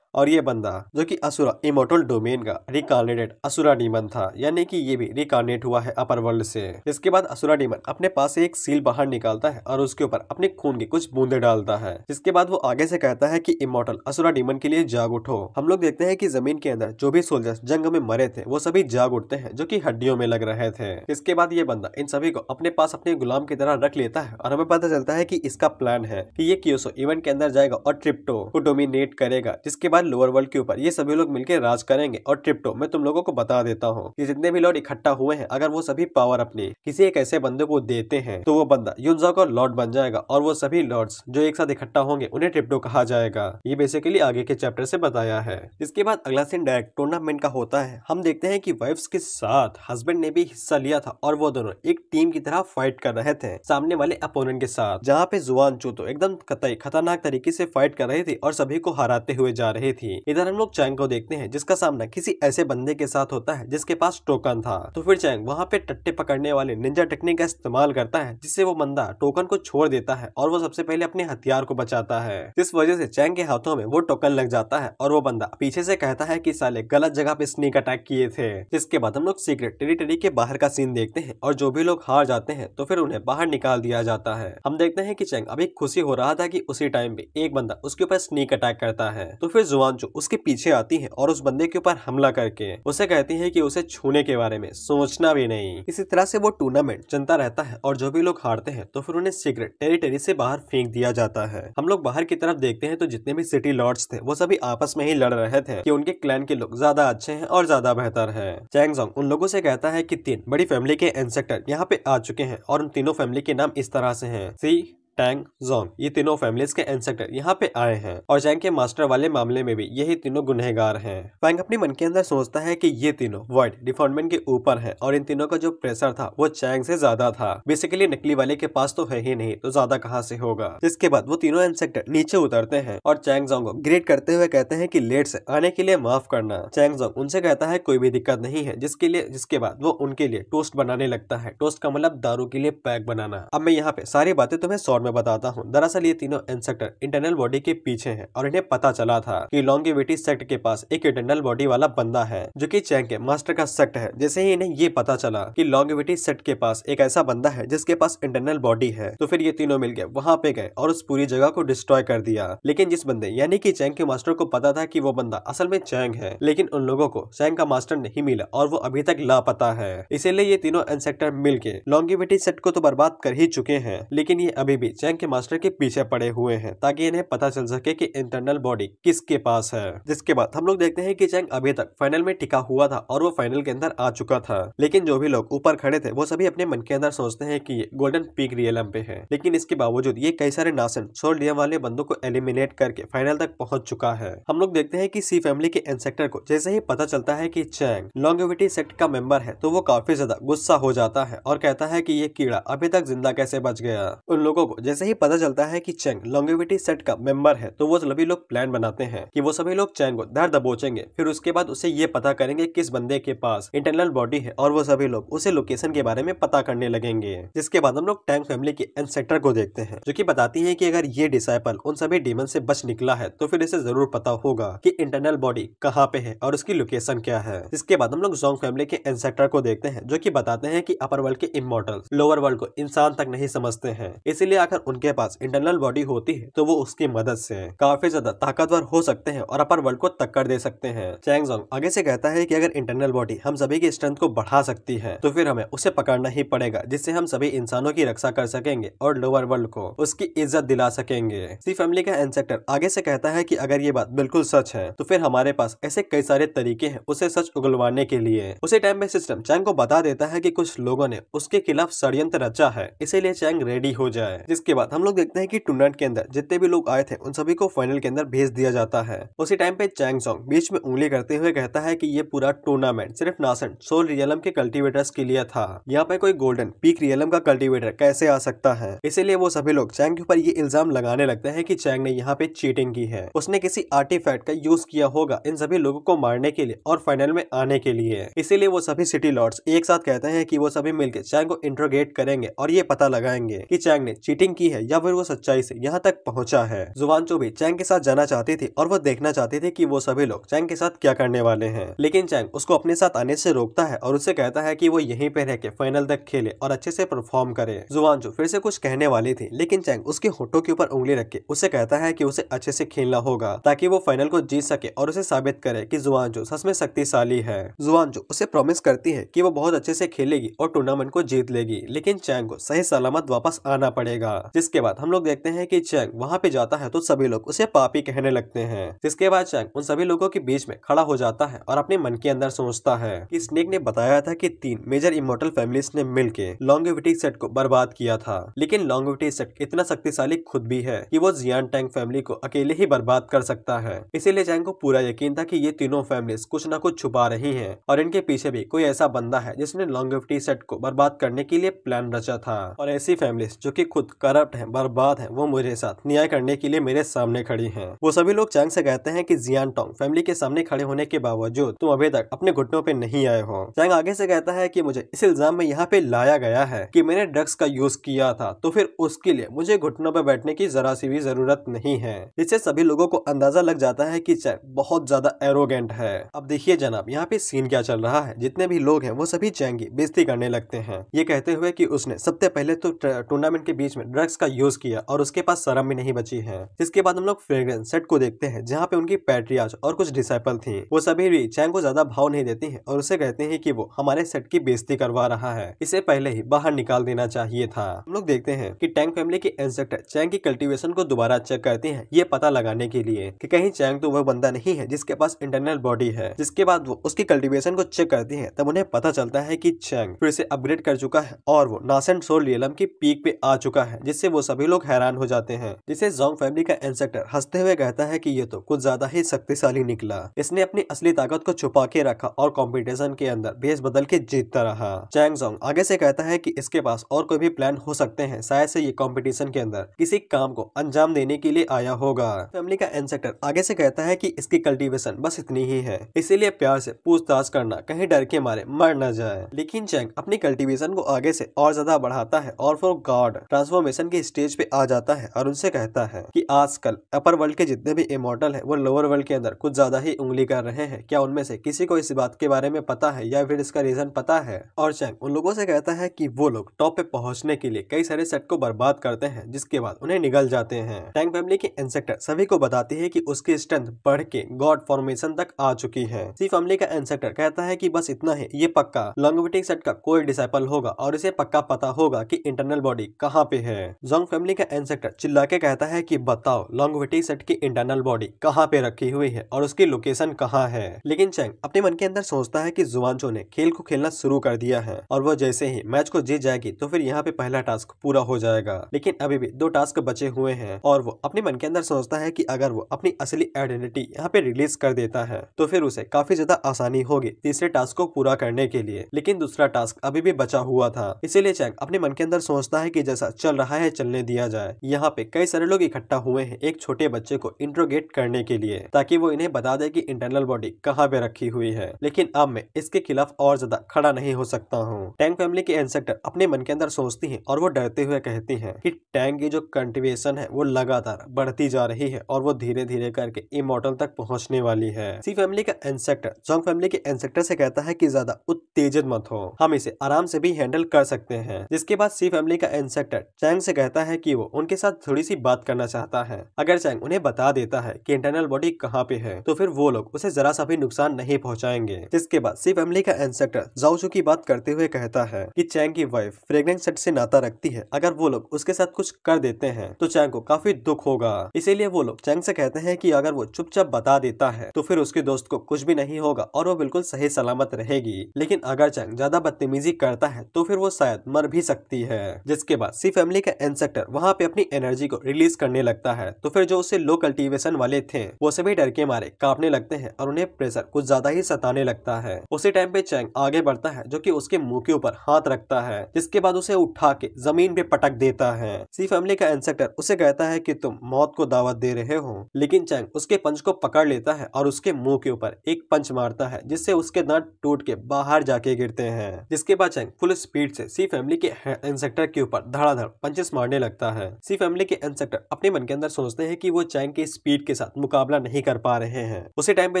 और ये बंदा जो कि असुरा इमोटल डोमेन का रिकॉर्नेटेड असुरा डीमन था यानी कि ये भी रिकॉर्नेट हुआ है अपर वर्ल्ड से इसके बाद असुरा डीमन अपने पास से एक सील बाहर निकालता है और उसके ऊपर अपने खून की कुछ बूंदे डालता है जिसके बाद वो आगे से कहता है की इमोटल असुरा डीमन के लिए जाग उठो हम लोग देखते हैं की जमीन के अंदर जो भी सोल्जर्स जंग में मरे थे वो सभी जाग उठते हैं जो की हड्डियों में लग रहे थे इसके बाद ये बंदा इन सभी को अपने पास अपने गुलाम की तरह रख लेता है और हमें पता चलता है की इसका प्लान है की ये इवेंट के अंदर जाएगा और ट्रिप्टो को डोमिनेट करेगा जिसके बाद लोअर वर्ल्ड के ऊपर ये सभी लोग मिलकर राज करेंगे और ट्रिप्टो मैं तुम लोगों को बता देता हूँ कि जितने भी लॉर्ड इकट्ठा हुए हैं अगर वो सभी पावर अपनी किसी एक ऐसे बंदे को देते हैं तो वो बंदा युनजा का लॉर्ड बन जाएगा और वो सभी लॉर्ड जो एक साथ इकट्ठा होंगे उन्हें ट्रिप्टो कहा जाएगा ये बेसिकली आगे के चैप्टर से बताया है इसके बाद अगला सीन डायरेक्ट टूर्नामेंट का होता है हम देखते हैं की वाइफ के साथ हस्बैंड ने भी हिस्सा लिया था और वो दोनों एक टीम की तरह फाइट कर रहे थे सामने वाले अपोनेंट के साथ जहाँ पे जुआन चूतो एकदम कतई खतरनाक तरीके से फाइट कर रही थी और सभी को हराते हुए जा रहे रही थी इधर हम लोग चैंग को देखते हैं जिसका सामना किसी ऐसे बंदे के साथ होता है जिसके पास टोकन था तो फिर चैंग वहाँ पे टट्टे पकड़ने वाले निंजा टेक्निक का इस्तेमाल करता है जिससे वो बंदा टोकन को छोड़ देता है और वो सबसे पहले अपने हथियार को बचाता है जिस वजह से चैंग के हाथों में वो टोकन लग जाता है और वो बंदा पीछे से कहता है कि साले गलत जगह पे स्नीक अटैक किए थे जिसके बाद हम लोग सीक्रेट टेरिटरी के बाहर का सीन देखते हैं और जो भी लोग हार जाते हैं तो फिर उन्हें बाहर निकाल दिया जाता है हम देखते हैं कि चैंग अभी खुशी हो रहा था कि उसी टाइम पे एक बंदा उसके ऊपर स्नीक अटैक करता है तो फिर जुबान जो उसके पीछे आती है और उस बंदे के ऊपर हमला करके उसे कहती है की उसे छूने के बारे में सोचना भी नहीं इसी तरह से वो टूर्नामेंट चलता रहता है और जो भी लोग हारते हैं तो फिर उन्हें सिगरेट टेरिटरी से बाहर फेंक दिया जाता है हम लोग बाहर की तरफ देखते हैं तो जितने भी सिटी लॉर्ड्स थे वो सभी आपस में ही लड़ रहे थे कि उनके क्लैन के लोग ज्यादा अच्छे हैं और ज्यादा बेहतर है चैंगजोंग उन लोगों से कहता है कि तीन बड़ी फैमिली के इंसेक्टर यहाँ पे आ चुके हैं और उन तीनों फैमिली के नाम इस तरह से है सी टैंग जोंग ये तीनों फैमिलीज के एंसेक्टर यहाँ पे आए हैं और जैंग के मास्टर वाले मामले में भी यही तीनों गुनहगार हैं फैंग अपने मन के अंदर सोचता है कि ये तीनों वर्ड डिफॉर्मेंट के ऊपर है और इन तीनों का जो प्रेशर था वो चैंग से ज्यादा था बेसिकली नकली वाले के पास तो है ही नहीं तो ज्यादा कहाँ से होगा इसके बाद वो तीनों इंसेक्टर नीचे उतरते हैं और चैंग जोंग को ग्रेट करते हुए कहते हैं की लेट से आने के लिए माफ करना चैंग जोंग उनसे कहता है कोई भी दिक्कत नहीं है जिसके लिए जिसके बाद वो उनके लिए टोस्ट बनाने लगता है टोस्ट का मतलब दारू के लिए पैक बनाना अब मैं यहाँ पे सारी बातें तुम्हें शॉर्ट मैं बताता हूँ दरअसल ये तीनों इंसेक्टर इंटरनल बॉडी के पीछे है और इन्हें पता चला था की लॉन्गेविटी सेक्ट के पास एक इंटरनल बॉडी वाला बंदा है जो की चैंग के मास्टर का सेक्ट है जैसे ही इन्हें ये पता चला की लॉन्गेविटी सेक्ट के पास एक ऐसा बंदा है जिसके पास इंटरनल बॉडी है तो फिर ये तीनों मिल गए वहाँ पे गए और उस पूरी जगह को डिस्ट्रॉय कर दिया लेकिन जिस बंदे यानी की चैंग के मास्टर को पता था की वो बंदा असल में चैंग है लेकिन उन लोगों को चैंग का मास्टर नहीं मिला और वो अभी तक लापता है इसीलिए ये तीनों इंसेक्टर के लॉन्गेविटी सेट को तो बर्बाद कर ही चुके हैं लेकिन ये अभी भी चैंग के मास्टर के पीछे पड़े हुए हैं ताकि इन्हें पता चल सके कि इंटरनल बॉडी किसके पास है जिसके बाद हम लोग देखते हैं कि चैंग अभी तक फाइनल में टिका हुआ था और वो फाइनल के अंदर आ चुका था लेकिन जो भी लोग ऊपर खड़े थे वो सभी अपने मन के अंदर सोचते हैं की गोल्डन पीक रियलम पे है लेकिन इसके बावजूद ये कई सारे नासन डीएम वाले बंदों को एलिमिनेट करके फाइनल तक पहुंच चुका है हम लोग देखते हैं की सी फैमिली के इंसेक्टर को जैसे ही पता चलता है की चैंग लॉन्गेविटी सेक्ट का मेंबर है तो वो काफी ज्यादा गुस्सा हो जाता है और कहता है कि ये कीड़ा अभी तक जिंदा कैसे बच गया उन लोगों को जैसे ही पता चलता है कि चैंग लॉन्गेविटी सेट का मेंबर है तो वो सभी लोग प्लान बनाते हैं कि वो सभी लोग चैंग को धर दबोचेंगे फिर उसके बाद उसे ये पता करेंगे किस बंदे के पास इंटरनल बॉडी है और वो सभी लोग उसे लोकेशन के बारे में पता करने लगेंगे जिसके बाद हम लोग टैंग फैमिली के एनसेक्टर को देखते हैं जो की बताती है की अगर ये डिसाइपल उन सभी डीमन से बच निकला है तो फिर इसे जरूर पता होगा की इंटरनल बॉडी कहाँ पे है और उसकी लोकेशन क्या है इसके बाद हम लोग जोंग फैमिली के एनसेक्टर को देखते हैं जो की बताते हैं की अपर वर्ल्ड के इमोटल लोअर वर्ल्ड को इंसान तक नहीं समझते हैं इसीलिए आखिर अगर उनके पास इंटरनल बॉडी होती है तो वो उसकी मदद से काफी ज्यादा ताकतवर हो सकते हैं और अपन वर्ल्ड को टक्कर दे सकते हैं चैंग जोंग आगे से कहता है कि अगर इंटरनल बॉडी हम सभी की स्ट्रेंथ को बढ़ा सकती है तो फिर हमें उसे पकड़ना ही पड़ेगा जिससे हम सभी इंसानों की रक्षा कर सकेंगे और लोअर वर्ल्ड को उसकी इज्जत दिला सकेंगे सी फैमिली का इंसेक्टर आगे से कहता है की अगर ये बात बिल्कुल सच है तो फिर हमारे पास ऐसे कई सारे तरीके है उसे सच उगलवाने के लिए उसी टाइम में सिस्टम चैंग को बता देता है की कुछ लोगों ने उसके खिलाफ षडयंत्र रचा है इसीलिए चैंग रेडी हो जाए इसके बाद हम लोग देखते हैं कि टूर्नामेंट के अंदर जितने भी लोग आए थे उन सभी को फाइनल के अंदर भेज दिया जाता है उसी टाइम पे चैंग सॉन्ग बीच में उंगली करते हुए कहता है कि ये पूरा टूर्नामेंट सिर्फ नासन सोल रियलम के कल्टीवेटर्स के लिए था यहाँ पे कोई गोल्डन पीक रियलम का कल्टीवेटर कैसे आ सकता है इसीलिए वो सभी लोग चैंग के ऊपर ये इल्जाम लगाने लगते हैं की चैंग ने यहाँ पे चीटिंग की है उसने किसी आर्टिफैक्ट का यूज किया होगा इन सभी लोगों को मारने के लिए और फाइनल में आने के लिए इसीलिए वो सभी सिटी लॉर्ड्स एक साथ कहते हैं की वो सभी मिलकर चैंग को इंट्रोगेट करेंगे और ये पता लगाएंगे की चैंग ने चीटिंग एक्टिंग की है या फिर वो सच्चाई से यहाँ तक पहुंचा है जुबान चौबे चैंग के साथ जाना चाहते थे और वो देखना चाहते थे की वो सभी लोग चैंग के साथ क्या करने वाले हैं लेकिन चैंग उसको अपने साथ आने से रोकता है और उसे कहता है की वो यही पे रह के फाइनल तक खेले और अच्छे से परफॉर्म करे जुबान फिर से कुछ कहने वाली थी लेकिन चैंग उसके होटो के ऊपर उंगली रख के उसे कहता है की उसे अच्छे से खेलना होगा ताकि वो फाइनल को जीत सके और उसे साबित करे की जुआन जो सच में शक्तिशाली है जुआन जो उसे प्रॉमिस करती है की वो बहुत अच्छे से खेलेगी और टूर्नामेंट को जीत लेगी लेकिन चैंग को सही सलामत वापस आना पड़ेगा जिसके बाद हम लोग देखते हैं कि चैंग वहाँ पे जाता है तो सभी लोग उसे पापी कहने लगते हैं जिसके बाद चैंग उन सभी लोगों के बीच में खड़ा हो जाता है और अपने मन के अंदर सोचता है कि स्नेक ने बताया था कि तीन मेजर इमोटल फैमिलीज ने मिलके लॉन्गेविटी सेट को बर्बाद किया था लेकिन लॉन्गेविटी सेट इतना शक्तिशाली खुद भी है की वो जियान टैंग फैमिली को अकेले ही बर्बाद कर सकता है इसीलिए चैंग को पूरा यकीन था कि ये तीनों फैमिलीज कुछ ना कुछ छुपा रही हैं और इनके पीछे भी कोई ऐसा बंदा है जिसने लॉन्गेविटी सेट को बर्बाद करने के लिए प्लान रचा था और ऐसी फैमिलीज जो की खुद करप्ट हैं बर्बाद हैं वो मेरे साथ न्याय करने के लिए मेरे सामने खड़ी हैं वो सभी लोग चैंग से कहते हैं कि जियान टोंग फैमिली के सामने खड़े होने के बावजूद तुम अभी तक अपने घुटनों पे नहीं आए हो चैंग आगे से कहता है कि मुझे इस इल्जाम में यहाँ पे लाया गया है कि मैंने ड्रग्स का यूज किया था तो फिर उसके लिए मुझे घुटनों पर बैठने की जरा सी भी जरूरत नहीं है इससे सभी लोगों को अंदाजा लग जाता है की चैंग बहुत ज्यादा एरोगेंट है अब देखिए जनाब यहाँ पे सीन क्या चल रहा है जितने भी लोग हैं वो सभी चैंग की बेजती करने लगते हैं ये कहते हुए कि उसने सबसे पहले तो टूर्नामेंट के बीच में ड्रग्स का यूज किया और उसके पास शर्म भी नहीं बची है इसके बाद हम लोग फ्रेग्रेंस सेट को देखते हैं जहाँ पे उनकी पैट्रियाज और कुछ डिसाइपल थी वो सभी भी चैंग को ज्यादा भाव नहीं देती है और उसे कहते हैं की वो हमारे सेट की बेजती करवा रहा है इसे पहले ही बाहर निकाल देना चाहिए था हम लोग देखते हैं की टैंग फैमिली के इंस्पेक्टर चैंग की कल्टिवेशन को दोबारा चेक करते हैं ये पता लगाने के लिए की कहीं चैंग तो वह बंदा नहीं है जिसके पास इंटरनल बॉडी है जिसके बाद वो उसकी कल्टिवेशन को चेक करती है तब उन्हें पता चलता है की चैंग फिर से अपग्रेड कर चुका है और वो नासेंट सोल रियलम की पीक पे आ चुका है जिससे वो सभी लोग हैरान हो जाते हैं जिसे जोंग फैमिली का इंसेक्टर हंसते हुए कहता है कि ये तो कुछ ज्यादा ही शक्तिशाली निकला इसने अपनी असली ताकत को छुपा के रखा और कॉम्पिटिशन के अंदर भेज बदल के जीतता रहा चैंग जोंग आगे से कहता है की इसके पास और कोई भी प्लान हो सकते हैं शायद से ये कॉम्पिटिशन के अंदर किसी काम को अंजाम देने के लिए आया होगा फैमिली का इंसेक्टर आगे से कहता है की इसकी कल्टिवेशन बस इतनी ही है इसीलिए प्यार से पूछताछ करना कहीं डर के मारे मर न जाए लेकिन चैंग अपनी कल्टिवेशन को आगे से और ज्यादा बढ़ाता है और फॉर गॉड ट्रांसफॉर्मेशन कॉन्वर्सेशन के स्टेज पे आ जाता है और उनसे कहता है कि आजकल अपर वर्ल्ड के जितने भी इमोटल है वो लोअर वर्ल्ड के अंदर कुछ ज्यादा ही उंगली कर रहे हैं क्या उनमें से किसी को इस बात के बारे में पता है या फिर इसका रीजन पता है और चैंग उन लोगों से कहता है की वो लोग टॉप पे पहुंचने के लिए कई सारे सेट को बर्बाद करते हैं जिसके बाद उन्हें निगल जाते हैं टैंक फैमिली के इंसेक्टर सभी को बताती है की उसकी स्ट्रेंथ बढ़ के गॉड फॉर्मेशन तक आ चुकी है सी फैमिली का इंसेक्टर कहता है की बस इतना है ये पक्का वेटिंग सेट का कोई डिसाइपल होगा और इसे पक्का पता होगा की इंटरनल बॉडी कहाँ पे है है जोंग फैमिली का इंसेक्टर चिल्ला के कहता है कि बताओ लॉन्गविटी सेट की इंटरनल बॉडी कहाँ पे रखी हुई है और उसकी लोकेशन कहाँ है लेकिन चैंग अपने मन के अंदर सोचता है की जुआनचो ने खेल को खेलना शुरू कर दिया है और वो जैसे ही मैच को जीत जाएगी तो फिर यहाँ पे पहला टास्क पूरा हो जाएगा लेकिन अभी भी दो टास्क बचे हुए हैं और वो अपने मन के अंदर सोचता है की अगर वो अपनी असली आइडेंटिटी यहाँ पे रिलीज कर देता है तो फिर उसे काफी ज्यादा आसानी होगी तीसरे टास्क को पूरा करने के लिए लेकिन दूसरा टास्क अभी भी बचा हुआ था इसीलिए चैंग अपने मन के अंदर सोचता है की जैसा चल रहा रहा है चलने दिया जाए यहाँ पे कई सारे लोग इकट्ठा हुए हैं एक छोटे बच्चे को इंट्रोगेट करने के लिए ताकि वो इन्हें बता दे की इंटरनल बॉडी कहाँ पे रखी हुई है लेकिन अब मैं इसके खिलाफ और ज्यादा खड़ा नहीं हो सकता हूँ टैंक फैमिली के इंसेक्टर अपने मन के अंदर सोचती है और वो डरते हुए कहती है की टैंक की जो कंटिवेशन है वो लगातार बढ़ती जा रही है और वो धीरे धीरे करके इमोटल तक पहुँचने वाली है सी फैमिली का इंसेक्टर जॉन्ग फैमिली के इंसेक्टर से कहता है की ज्यादा उत्तेजित मत हो हम इसे आराम से भी हैंडल कर सकते हैं जिसके बाद सी फैमिली का इंसेक्टर चैंग चैंग से कहता है कि वो उनके साथ थोड़ी सी बात करना चाहता है अगर चैंग उन्हें बता देता है कि इंटरनल बॉडी कहाँ पे है तो फिर वो लोग उसे जरा सा भी नुकसान नहीं पहुँचाएंगे जिसके बाद सी फैमिली का इंस्पेक्टर जाऊचू की बात करते हुए कहता है की चैंग की वाइफ प्रेगनेंट सेट से नाता रखती है अगर वो लोग उसके साथ कुछ कर देते हैं तो चैंग को काफी दुख होगा इसीलिए वो लोग चैंग से कहते हैं कि अगर वो चुपचाप बता देता है तो फिर उसके दोस्त को कुछ भी नहीं होगा और वो बिल्कुल सही सलामत रहेगी लेकिन अगर चैंग ज्यादा बदतमीजी करता है तो फिर वो शायद मर भी सकती है जिसके बाद सी फैमिली एक एनसेक्टर वहाँ पे अपनी एनर्जी को रिलीज करने लगता है तो फिर जो उसे लो कल्टीवेशन वाले थे वो सभी डर के मारे कांपने लगते हैं और उन्हें प्रेशर कुछ ज्यादा ही सताने लगता है उसी टाइम पे चैंग आगे बढ़ता है जो की उसके मुंह के ऊपर हाथ रखता है जिसके बाद उसे उठा के जमीन पे पटक देता है सी फैमिली का एनसेक्टर उसे कहता है की तुम मौत को दावत दे रहे हो लेकिन चैंग उसके पंच को पकड़ लेता है और उसके मुंह के ऊपर एक पंच मारता है जिससे उसके दांत टूट के बाहर जाके गिरते हैं जिसके बाद चैंग फुल स्पीड से सी फैमिली के इंसेक्टर के ऊपर धड़ाधड़ पंच पंचेस मारने लगता है सी फैमिली के इंस्पेक्टर अपने मन के अंदर सोचते हैं कि वो चैंग के स्पीड के साथ मुकाबला नहीं कर पा रहे हैं उसी टाइम पे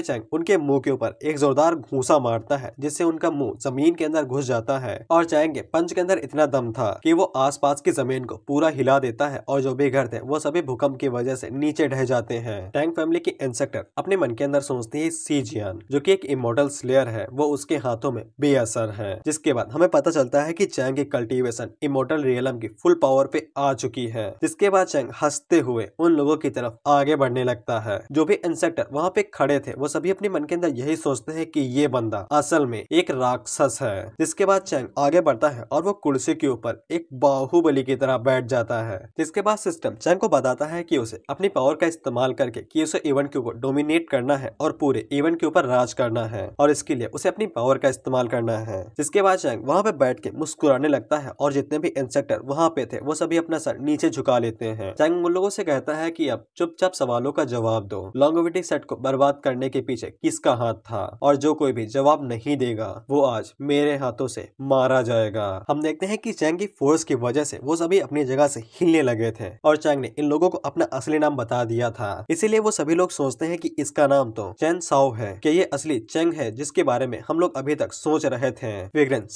चैंग उनके मुंह के ऊपर एक जोरदार घूसा मारता है जिससे उनका मुंह जमीन के अंदर घुस जाता है और चैंग के पंच के अंदर इतना दम था कि वो पास की जमीन को पूरा हिला देता है और जो बेघर थे वो सभी भूकंप की वजह ऐसी नीचे ढह जाते हैं टैंग फैमिली के इंस्पेक्टर अपने मन के अंदर सोचती है सी जियान जो की एक इमोटल स्लेयर है वो उसके हाथों में बेअसर है जिसके बाद हमें पता चलता है की चैंग के कल्टिवेशन इमोटल रियलम की फुल पावर तौर पे आ चुकी है जिसके बाद चंग हंसते हुए उन लोगों की तरफ आगे बढ़ने लगता है जो भी इंसेक्टर वहाँ पे खड़े थे वो सभी अपने मन के अंदर यही सोचते हैं कि ये बंदा असल में एक राक्षस है जिसके बाद चंग आगे बढ़ता है और वो कुर्सी के ऊपर एक बाहुबली की तरह बैठ जाता है जिसके बाद सिस्टम चंग को बताता है की उसे अपनी पावर का इस्तेमाल करके की उसे इवेंट के ऊपर डोमिनेट करना है और पूरे इवेंट के ऊपर राज करना है और इसके लिए उसे अपनी पावर का इस्तेमाल करना है जिसके बाद चंग वहाँ पे बैठ के मुस्कुराने लगता है और जितने भी इंसेक्टर वहाँ पे थे वो सभी अपना सर नीचे झुका लेते हैं चैंग उन लोगों से कहता है कि अब चुपचाप सवालों का जवाब दो लॉन्गोविटिक सेट को बर्बाद करने के पीछे किसका हाथ था और जो कोई भी जवाब नहीं देगा वो आज मेरे हाथों से मारा जाएगा हम देखते हैं कि चैंग की फोर्स की वजह से वो सभी अपनी जगह से हिलने लगे थे और चैंग ने इन लोगों को अपना असली नाम बता दिया था इसीलिए वो सभी लोग सोचते हैं कि इसका नाम तो चैन साओ है कि ये असली चैंग है जिसके बारे में हम लोग अभी तक सोच रहे थे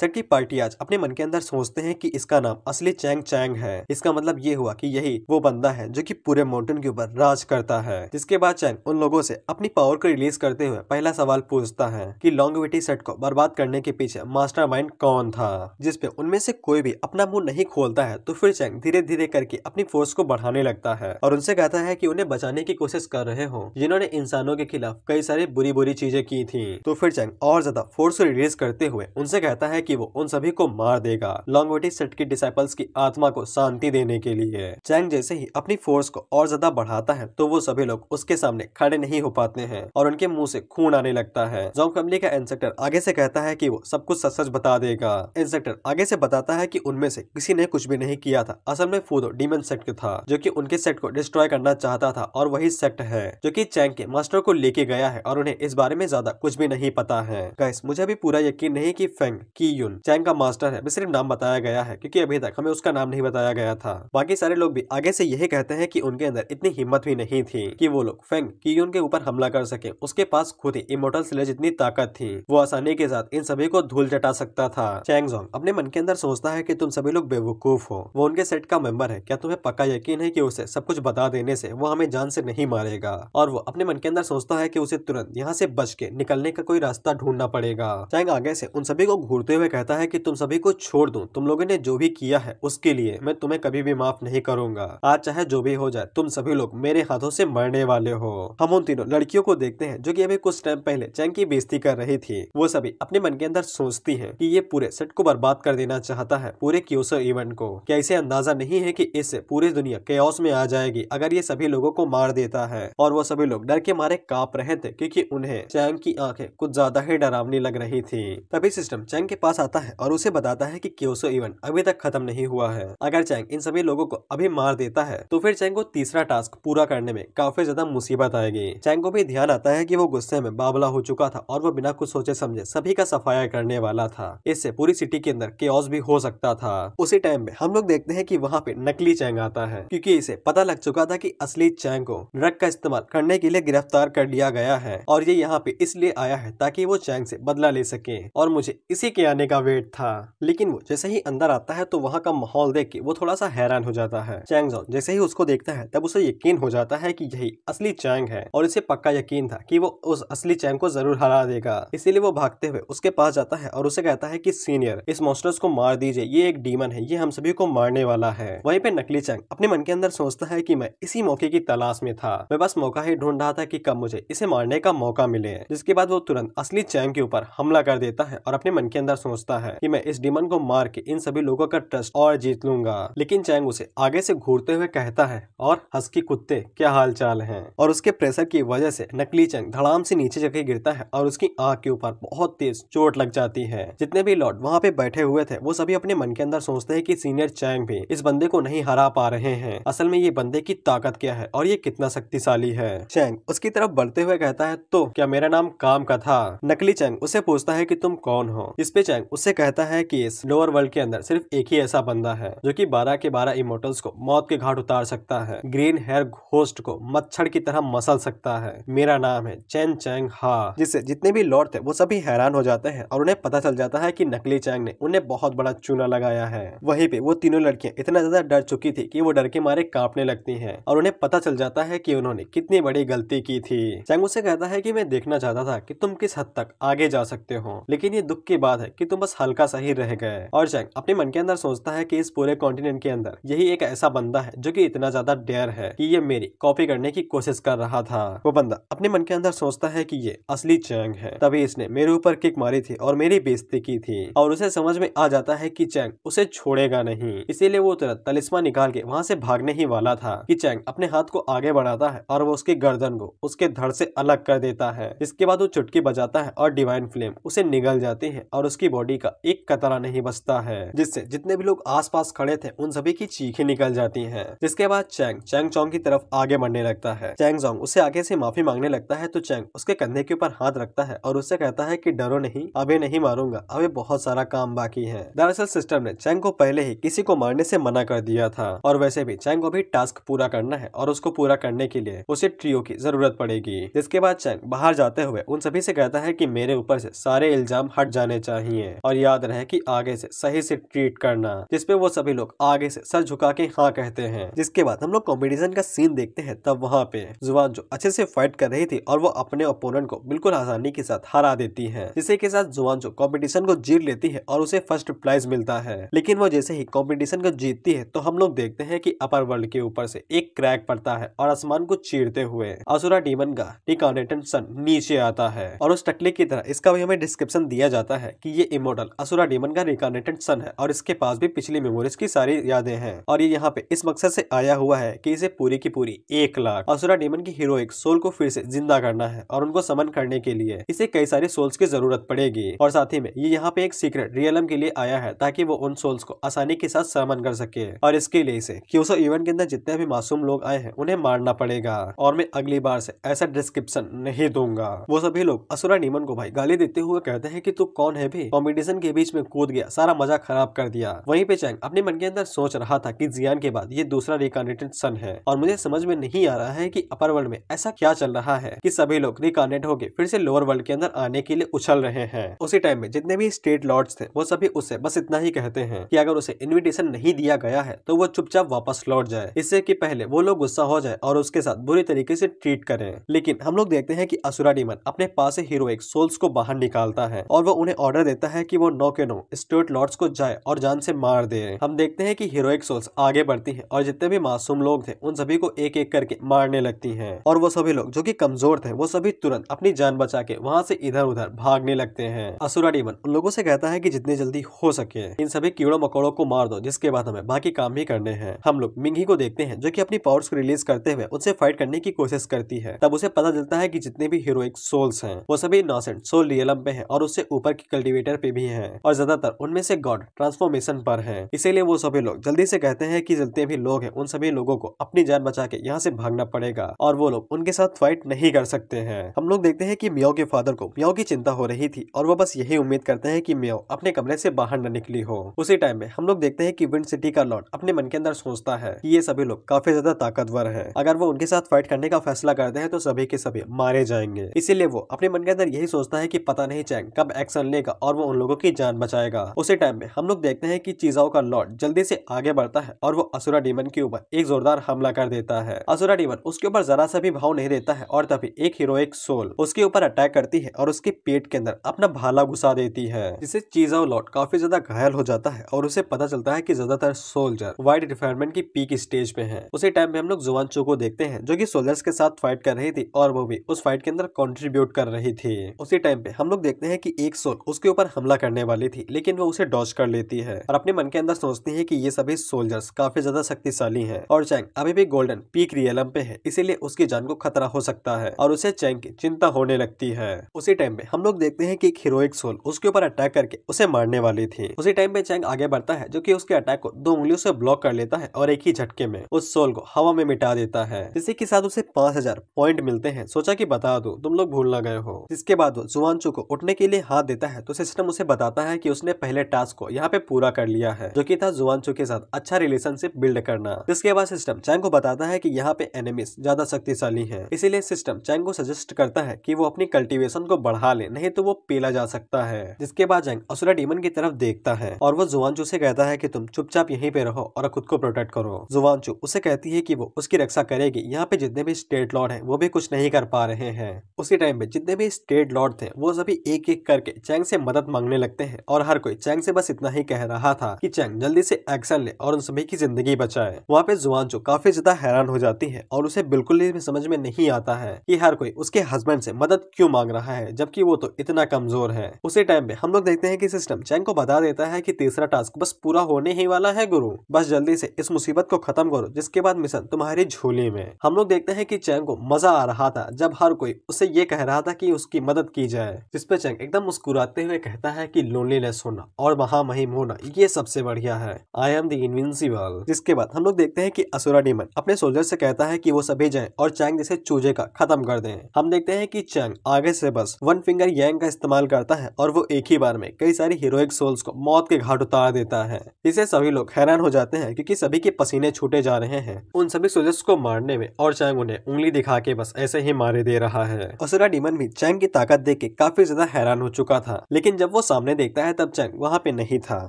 सेट की पार्टी आज अपने मन के अंदर सोचते हैं कि इसका नाम असली चैंग चैंग है है इसका मतलब ये हुआ कि यही वो बंदा है जो कि पूरे माउंटेन के ऊपर राज करता है जिसके बाद चैन उन लोगों से अपनी पावर को रिलीज करते हुए पहला सवाल पूछता है कि लॉन्गविटी सेट को बर्बाद करने के पीछे मास्टर कौन था जिसपे उनमें से कोई भी अपना मुंह नहीं खोलता है तो फिर चैंग धीरे धीरे करके अपनी फोर्स को बढ़ाने लगता है और उनसे कहता है कि उन्हें बचाने की कोशिश कर रहे हो जिन्होंने इंसानों के खिलाफ कई सारी बुरी बुरी चीजें की थी तो फिर चैंग और ज्यादा फोर्स को रिलीज करते हुए उनसे कहता है की वो उन सभी को मार देगा लॉन्गविटी सेट की डिसाइपल्स की आत्मा को शांति देने के लिए है चैंग जैसे ही अपनी फोर्स को और ज्यादा बढ़ाता है तो वो सभी लोग उसके सामने खड़े नहीं हो पाते हैं और उनके मुंह से खून आने लगता है जोंग फैमिली का इंस्पेक्टर आगे से कहता है कि वो सब कुछ सच सच बता देगा इंस्पेक्टर आगे से बताता है कि उनमें से किसी ने कुछ भी नहीं किया था असल में फूदो डीमन सेक्ट था जो कि उनके सेट को डिस्ट्रॉय करना चाहता था और वही सेक्ट है जो कि चैंग के मास्टर को लेके गया है और उन्हें इस बारे में ज्यादा कुछ भी नहीं पता है गैस मुझे अभी पूरा यकीन नहीं की फेंग की यून चैंग का मास्टर है सिर्फ नाम बताया गया है क्यूँकी अभी तक हमें उसका नाम नहीं बताया बताया गया था बाकी सारे लोग भी आगे से यही कहते हैं कि उनके अंदर इतनी हिम्मत भी नहीं थी कि वो लोग फेंग की उनके ऊपर हमला कर सके उसके पास खुद ही इमोटल स्लेज इतनी ताकत थी वो आसानी के साथ इन सभी को धूल चटा सकता था चैंगजोंग अपने मन के अंदर सोचता है की तुम सभी लोग बेवकूफ हो वो उनके सेट का मेंबर है क्या तुम्हें पक्का यकीन है की उसे सब कुछ बता देने से वो हमें जान से नहीं मारेगा और वो अपने मन के अंदर सोचता है की उसे तुरंत यहाँ से बच के निकलने का कोई रास्ता ढूंढना पड़ेगा चैंग आगे से उन सभी को घूरते हुए कहता है की तुम सभी को छोड़ दो तुम लोगों ने जो भी किया है उसके लिए मैं मैं तुम्हें कभी भी माफ नहीं करूंगा आज चाहे जो भी हो जाए तुम सभी लोग मेरे हाथों से मरने वाले हो हम उन तीनों लड़कियों को देखते हैं जो कि अभी कुछ टाइम पहले चैंग की बेजती कर रही थी वो सभी अपने मन के अंदर सोचती है की ये पूरे सेट को बर्बाद कर देना चाहता है पूरे क्यूसो इवेंट को क्या इसे अंदाजा नहीं है की इससे पूरी दुनिया के में आ जाएगी अगर ये सभी लोगों को मार देता है और वो सभी लोग डर के मारे काप रहे थे क्योंकि उन्हें चैंग की आंखें कुछ ज्यादा ही डरावनी लग रही थी तभी सिस्टम चैंग के पास आता है और उसे बताता है कि क्योसो इवेंट अभी तक खत्म नहीं हुआ है अगर खैर चैंग इन सभी लोगों को अभी मार देता है तो फिर चैंग को तीसरा टास्क पूरा करने में काफी ज्यादा मुसीबत आएगी चैंग को भी ध्यान आता है की वो गुस्से में बाबला हो चुका था और वो बिना कुछ सोचे समझे सभी का सफाया करने वाला था इससे पूरी सिटी के अंदर के भी हो सकता था उसी टाइम में हम लोग देखते हैं की वहाँ पे नकली चैंग आता है क्यूँकी इसे पता लग चुका था की असली चैंग को ड्रग का इस्तेमाल करने के लिए गिरफ्तार कर लिया गया है और ये यहाँ पे इसलिए आया है ताकि वो चैंग से बदला ले सके और मुझे इसी के आने का वेट था लेकिन वो जैसे ही अंदर आता है तो वहाँ का माहौल देख के वो वो थोड़ा सा हैरान हो जाता है चैंग जोन जैसे ही उसको देखता है तब उसे यकीन हो जाता है की यही असली चैंग है और इसे पक्का यकीन था की वो उस असली चैंग को जरूर हरा देगा इसीलिए वो भागते हुए उसके पास जाता है और उसे कहता है की सीनियर इस मोस्टर्स को मार दीजिए ये एक डीमन है ये हम सभी को मारने वाला है वही पे नकली चैंग अपने मन के अंदर सोचता है की मैं इसी मौके की तलाश में था मैं बस मौका ही ढूंढ रहा था की कब मुझे इसे मारने का मौका मिले जिसके बाद वो तुरंत असली चैंग के ऊपर हमला कर देता है और अपने मन के अंदर सोचता है की मैं इस डीमन को मार के इन सभी लोगों का ट्रस्ट और जीत लूंगा था हाँ, लेकिन चैंग उसे आगे से घूरते हुए कहता है और हस्की कुत्ते क्या हाल चाल है और उसके प्रेशर की वजह से नकली चैंग धड़ाम से नीचे जगह गिरता है और उसकी आंख के ऊपर बहुत तेज चोट लग जाती है जितने भी लॉर्ड वहाँ पे बैठे हुए थे वो सभी अपने मन के अंदर सोचते है की सीनियर चैंग भी इस बंदे को नहीं हरा पा रहे हैं असल में ये बंदे की ताकत क्या है और ये कितना शक्तिशाली है चैंग उसकी तरफ बढ़ते हुए कहता है तो क्या मेरा नाम काम का था नकली चैंग उसे पूछता है कि तुम कौन हो इस पे चैंग उससे कहता है कि इस लोअर वर्ल्ड के अंदर सिर्फ एक ही ऐसा बंदा है जो कि बारह के बारह इमोटल्स को मौत के घाट उतार सकता है ग्रीन हेयर घोस्ट को मच्छर की तरह मसल सकता है मेरा नाम है चैन चैंग हा जिससे जितने भी लॉर्ड थे वो सभी हैरान हो जाते हैं और उन्हें पता चल जाता है की नकली चैंग ने उन्हें बहुत बड़ा चूना लगाया है वही पे वो तीनों लड़कियां इतना ज्यादा डर चुकी थी की वो डर के मारे कांपने लगती है और उन्हें पता चल जाता है की उन्होंने कितनी बड़ी गलती की थी चैंग उसे कहता है की मैं देखना चाहता था की तुम किस हद तक आगे जा सकते हो लेकिन ये दुख की बात है की तुम बस हल्का सा ही रह गए और चैंग अपने मन के अंदर सोचता है की इस पूरे कॉन्टिनेंट कॉन्टिनेंट के अंदर यही एक ऐसा बंदा है जो कि इतना ज्यादा डेयर है कि ये मेरी कॉपी करने की कोशिश कर रहा था वो बंदा अपने मन के अंदर सोचता है कि ये असली चैंग है तभी इसने मेरे ऊपर किक मारी थी और मेरी बेइज्जती की थी और उसे समझ में आ जाता है की चैंग उसे छोड़ेगा नहीं इसीलिए वो तुरंत तलिस्मा निकाल के वहाँ से भागने ही वाला था की चैंग अपने हाथ को आगे बढ़ाता है और वो उसकी गर्दन को उसके धड़ से अलग कर देता है इसके बाद वो चुटकी बजाता है और डिवाइन फ्लेम उसे निगल जाती है और उसकी बॉडी का एक कतरा नहीं बचता है जिससे जितने भी लोग आसपास खड़े थे है उन सभी की चीखें निकल जाती हैं जिसके बाद चैंग चैंग चौंग की तरफ आगे बढ़ने लगता है चैंग जोंग उसे आगे से माफी मांगने लगता है तो चैंग उसके कंधे के ऊपर हाथ रखता है और उससे कहता है की डरो नहीं अभी नहीं मारूंगा अभी बहुत सारा काम बाकी है दरअसल सिस्टम ने चैंग को पहले ही किसी को मारने से मना कर दिया था और वैसे भी चैंग को भी टास्क पूरा करना है और उसको पूरा करने के लिए उसे ट्रियो की जरूरत पड़ेगी जिसके बाद चैंग बाहर जाते हुए उन सभी से कहता है कि मेरे ऊपर से सारे इल्जाम हट जाने चाहिए और याद रहे कि आगे से सही से ट्रीट करना जिसपे वो सभी लोग आगे से सर झुका के हाँ कहते हैं जिसके बाद हम लोग कॉम्पिटिशन का सीन देखते हैं तब वहाँ पे जुबान जो अच्छे से फाइट कर रही थी और वो अपने ओपोनेंट को बिल्कुल आसानी के साथ हरा देती है जिसके के साथ जुबान जो कॉम्पिटिशन को जीत लेती है और उसे फर्स्ट प्राइज मिलता है लेकिन वो जैसे ही कॉम्पिटिशन को जीतती है तो हम लोग देखते हैं की अपर वर्ल्ड के ऊपर से एक क्रैक पड़ता है और आसमान को चीरते हुए असुरा डीमन का टिकानेटन सन नीचे आता है और उस टकली की तरह इसका भी हमें डिस्क्रिप्शन दिया जाता है की ये इमोटल असुरा डीमन का रिकानेटेड सन है और इसके पास भी पिछली मेमोरीज की सारी यादें हैं और ये यहाँ पे इस मकसद से आया हुआ है कि इसे पूरी की पूरी एक लाख असुरा डेमन की हीरोइक सोल को फिर से जिंदा करना है और उनको समन करने के लिए इसे कई सारे सोल्स की जरूरत पड़ेगी और साथ ही में ये यहाँ पे एक सीक्रेट रियलम के लिए आया है ताकि वो उन सोल्स को आसानी के साथ समन कर सके और इसके लिए इसे क्यूसो इवेंट के अंदर जितने भी मासूम लोग आए हैं उन्हें मारना पड़ेगा और मैं अगली बार से ऐसा डिस्क्रिप्शन नहीं दूंगा वो सभी लोग असुरा डीमन को भाई गाली देते हुए कहते हैं कि तू कौन है भी कॉम्पिटिशन के बीच में कूद गया सारा मजा खराब कर दिया वहीं पे चैंग अपने मन के अंदर सोच रहा था कि जियान के बाद ये दूसरा रिकॉर्नेटेड सन है और मुझे समझ में नहीं आ रहा है कि अपर वर्ल्ड में ऐसा क्या चल रहा है कि सभी लोग हो गए फिर से लोअर वर्ल्ड के अंदर आने के लिए उछल रहे हैं उसी टाइम में जितने भी स्टेट लॉर्ड्स थे वो सभी उसे बस इतना ही कहते हैं कि अगर उसे इन्विटेशन नहीं दिया गया है तो वो चुपचाप वापस लौट जाए इससे की पहले वो लोग गुस्सा हो जाए और उसके साथ बुरी तरीके से ट्रीट करें लेकिन हम लोग देखते हैं की असुरा डीमन अपने पास से हीरोइक सोल्स को बाहर निकालता है और वो उन्हें ऑर्डर देता है की वो नौ के नौ स्टेट लॉर्ड्स को जाए और जान से मार दे हम देखते देखते हैं कि हीरोइक सोल्स आगे बढ़ती है और जितने भी मासूम लोग थे उन सभी को एक एक करके मारने लगती है और वो सभी लोग जो की कमजोर थे वो सभी तुरंत अपनी जान बचा के वहाँ से इधर उधर भागने लगते हैं असुरा डीमन उन लोगों से कहता है की जितनी जल्दी हो सके इन सभी कीड़ों मकोड़ो को मार दो जिसके बाद हमें बाकी काम भी करने हैं हम लोग मिंगी को देखते हैं जो की अपनी पावर्स को रिलीज करते हुए उनसे फाइट करने की कोशिश करती है तब उसे पता चलता है की जितने भी हीरोइक सोल्स है वो सभी नॉसेंट सोल रियलम पे है और उससे ऊपर की कल्टिवेटर पे भी है और ज्यादातर उनमें से गॉड ट्रांसफॉर्मेशन पर है इसीलिए वो सब सभी लोग जल्दी से कहते हैं कि जितने भी लोग हैं उन सभी लोगों को अपनी जान बचा के यहाँ से भागना पड़ेगा और वो लोग उनके साथ फाइट नहीं कर सकते हैं हम लोग देखते हैं कि मियाओ के फादर को मियाओ की चिंता हो रही थी और वो बस यही उम्मीद करते हैं कि मियाओ अपने कमरे से बाहर न निकली हो उसी टाइम में हम लोग देखते हैं कि विंड सिटी का लॉर्ड अपने मन के अंदर सोचता है कि ये सभी लोग काफी ज्यादा ताकतवर है अगर वो उनके साथ फाइट करने का फैसला करते हैं तो सभी के सभी मारे जाएंगे इसीलिए वो अपने मन के अंदर यही सोचता है की पता नहीं चैंग कब एक्शन लेगा और वो उन लोगों की जान बचाएगा उसी टाइम में हम लोग देखते हैं की चीजाओं का लॉर्ड जल्दी तेजी से आगे बढ़ता है और वो असुरा डीमन के ऊपर एक जोरदार हमला कर देता है असुरा डीमन उसके ऊपर जरा सा भी भाव नहीं देता है और तभी एक हीरोइक सोल उसके ऊपर अटैक करती है और उसके पेट के अंदर अपना भाला घुसा देती है जिससे चीजा लॉट काफी ज्यादा घायल हो जाता है और उसे पता चलता है की ज्यादातर सोल्जर वाइट रिफायरमेंट की पीक स्टेज पे है उसी टाइम पे हम लोग जुआन चो को देखते हैं जो की सोल्जर्स के साथ फाइट कर रही थी और वो भी उस फाइट के अंदर कॉन्ट्रीब्यूट कर रही थी उसी टाइम पे हम लोग देखते हैं की एक सोल उसके ऊपर हमला करने वाली थी लेकिन वो उसे डॉच कर लेती है और अपने मन के अंदर सोचती है कि ये सभी सोल्जर्स काफी ज्यादा शक्तिशाली हैं और चैंग अभी भी गोल्डन पीक रियलम पे है इसीलिए उसकी जान को खतरा हो सकता है और उसे चैंग की चिंता होने लगती है उसी टाइम पे हम लोग देखते हैं कि एक हीरोइक सोल उसके ऊपर अटैक करके उसे मारने वाली थी उसी टाइम पे चैंग आगे बढ़ता है जो की उसके अटैक को दो उंगलियों से ब्लॉक कर लेता है और एक ही झटके में उस सोल को हवा में मिटा देता है इसी के साथ उसे पांच हजार पॉइंट मिलते हैं सोचा की बता दो तुम लोग भूल ना गए हो इसके बाद वो जुआनचू को उठने के लिए हाथ देता है तो सिस्टम उसे बताता है की उसने पहले टास्क को यहाँ पे पूरा कर लिया है जो की था जुआन पंचों के साथ अच्छा रिलेशनशिप बिल्ड करना इसके बाद सिस्टम चैंग को बताता है कि यहाँ पे एनिमिस ज्यादा शक्तिशाली है इसीलिए सिस्टम चैंग को सजेस्ट करता है की वो अपनी कल्टिवेशन को बढ़ा ले नहीं तो वो पेला जा सकता है जिसके बाद चैंग असुरा डीमन की तरफ देखता है और वो जुआनचू से कहता है की तुम चुपचाप यही पे रहो और खुद को प्रोटेक्ट करो जुआनचू उसे कहती है की वो उसकी रक्षा करेगी यहाँ पे जितने भी स्टेट लॉर्ड है वो भी कुछ नहीं कर पा रहे हैं उसी टाइम पे जितने भी स्टेट लॉर्ड थे वो सभी एक एक करके चैंग से मदद मांगने लगते हैं और हर कोई चैंग से बस इतना ही कह रहा था कि चैंग जल्दी से एक्सल ने और उन सभी की जिंदगी बचाए वहाँ पे जुआन जो काफी ज्यादा हैरान हो जाती है और उसे बिल्कुल भी समझ में नहीं आता है कि हर कोई उसके हस्बैंड से मदद क्यों मांग रहा है जबकि वो तो इतना कमजोर है उसी टाइम पे हम लोग देखते हैं कि सिस्टम चैंग को बता देता है कि तीसरा टास्क बस पूरा होने ही वाला है गुरु बस जल्दी से इस मुसीबत को खत्म करो जिसके बाद मिशन तुम्हारी झोली में हम लोग देखते हैं कि चैंग को मजा आ रहा था जब हर कोई उसे ये कह रहा था कि उसकी मदद की जाए जिसपे चैंग एकदम मुस्कुराते हुए कहता है कि लोनलीनेस होना और महामहिम होना ये सबसे बढ़िया है आई एम द इनविंसिबल जिसके बाद हम लोग देखते हैं कि असुरा डीमन अपने सोल्जर से कहता है कि वो सभी जाए और चैंग जैसे चूजे का खत्म कर दें हम देखते हैं कि चैंग आगे से बस वन फिंगर यंग का इस्तेमाल करता है और वो एक ही बार में कई सारी हीरोइक सोल्स को मौत के घाट उतार देता है इसे सभी लोग हैरान हो जाते हैं क्योंकि सभी के पसीने छूटे जा रहे हैं उन सभी सोल्जर्स को मारने में और चैंग उन्हें उंगली दिखा के बस ऐसे ही मारे दे रहा है असुरा डीमन भी चैंग की ताकत देख के काफी ज्यादा हैरान हो चुका था लेकिन जब वो सामने देखता है तब चैंग वहाँ पे नहीं था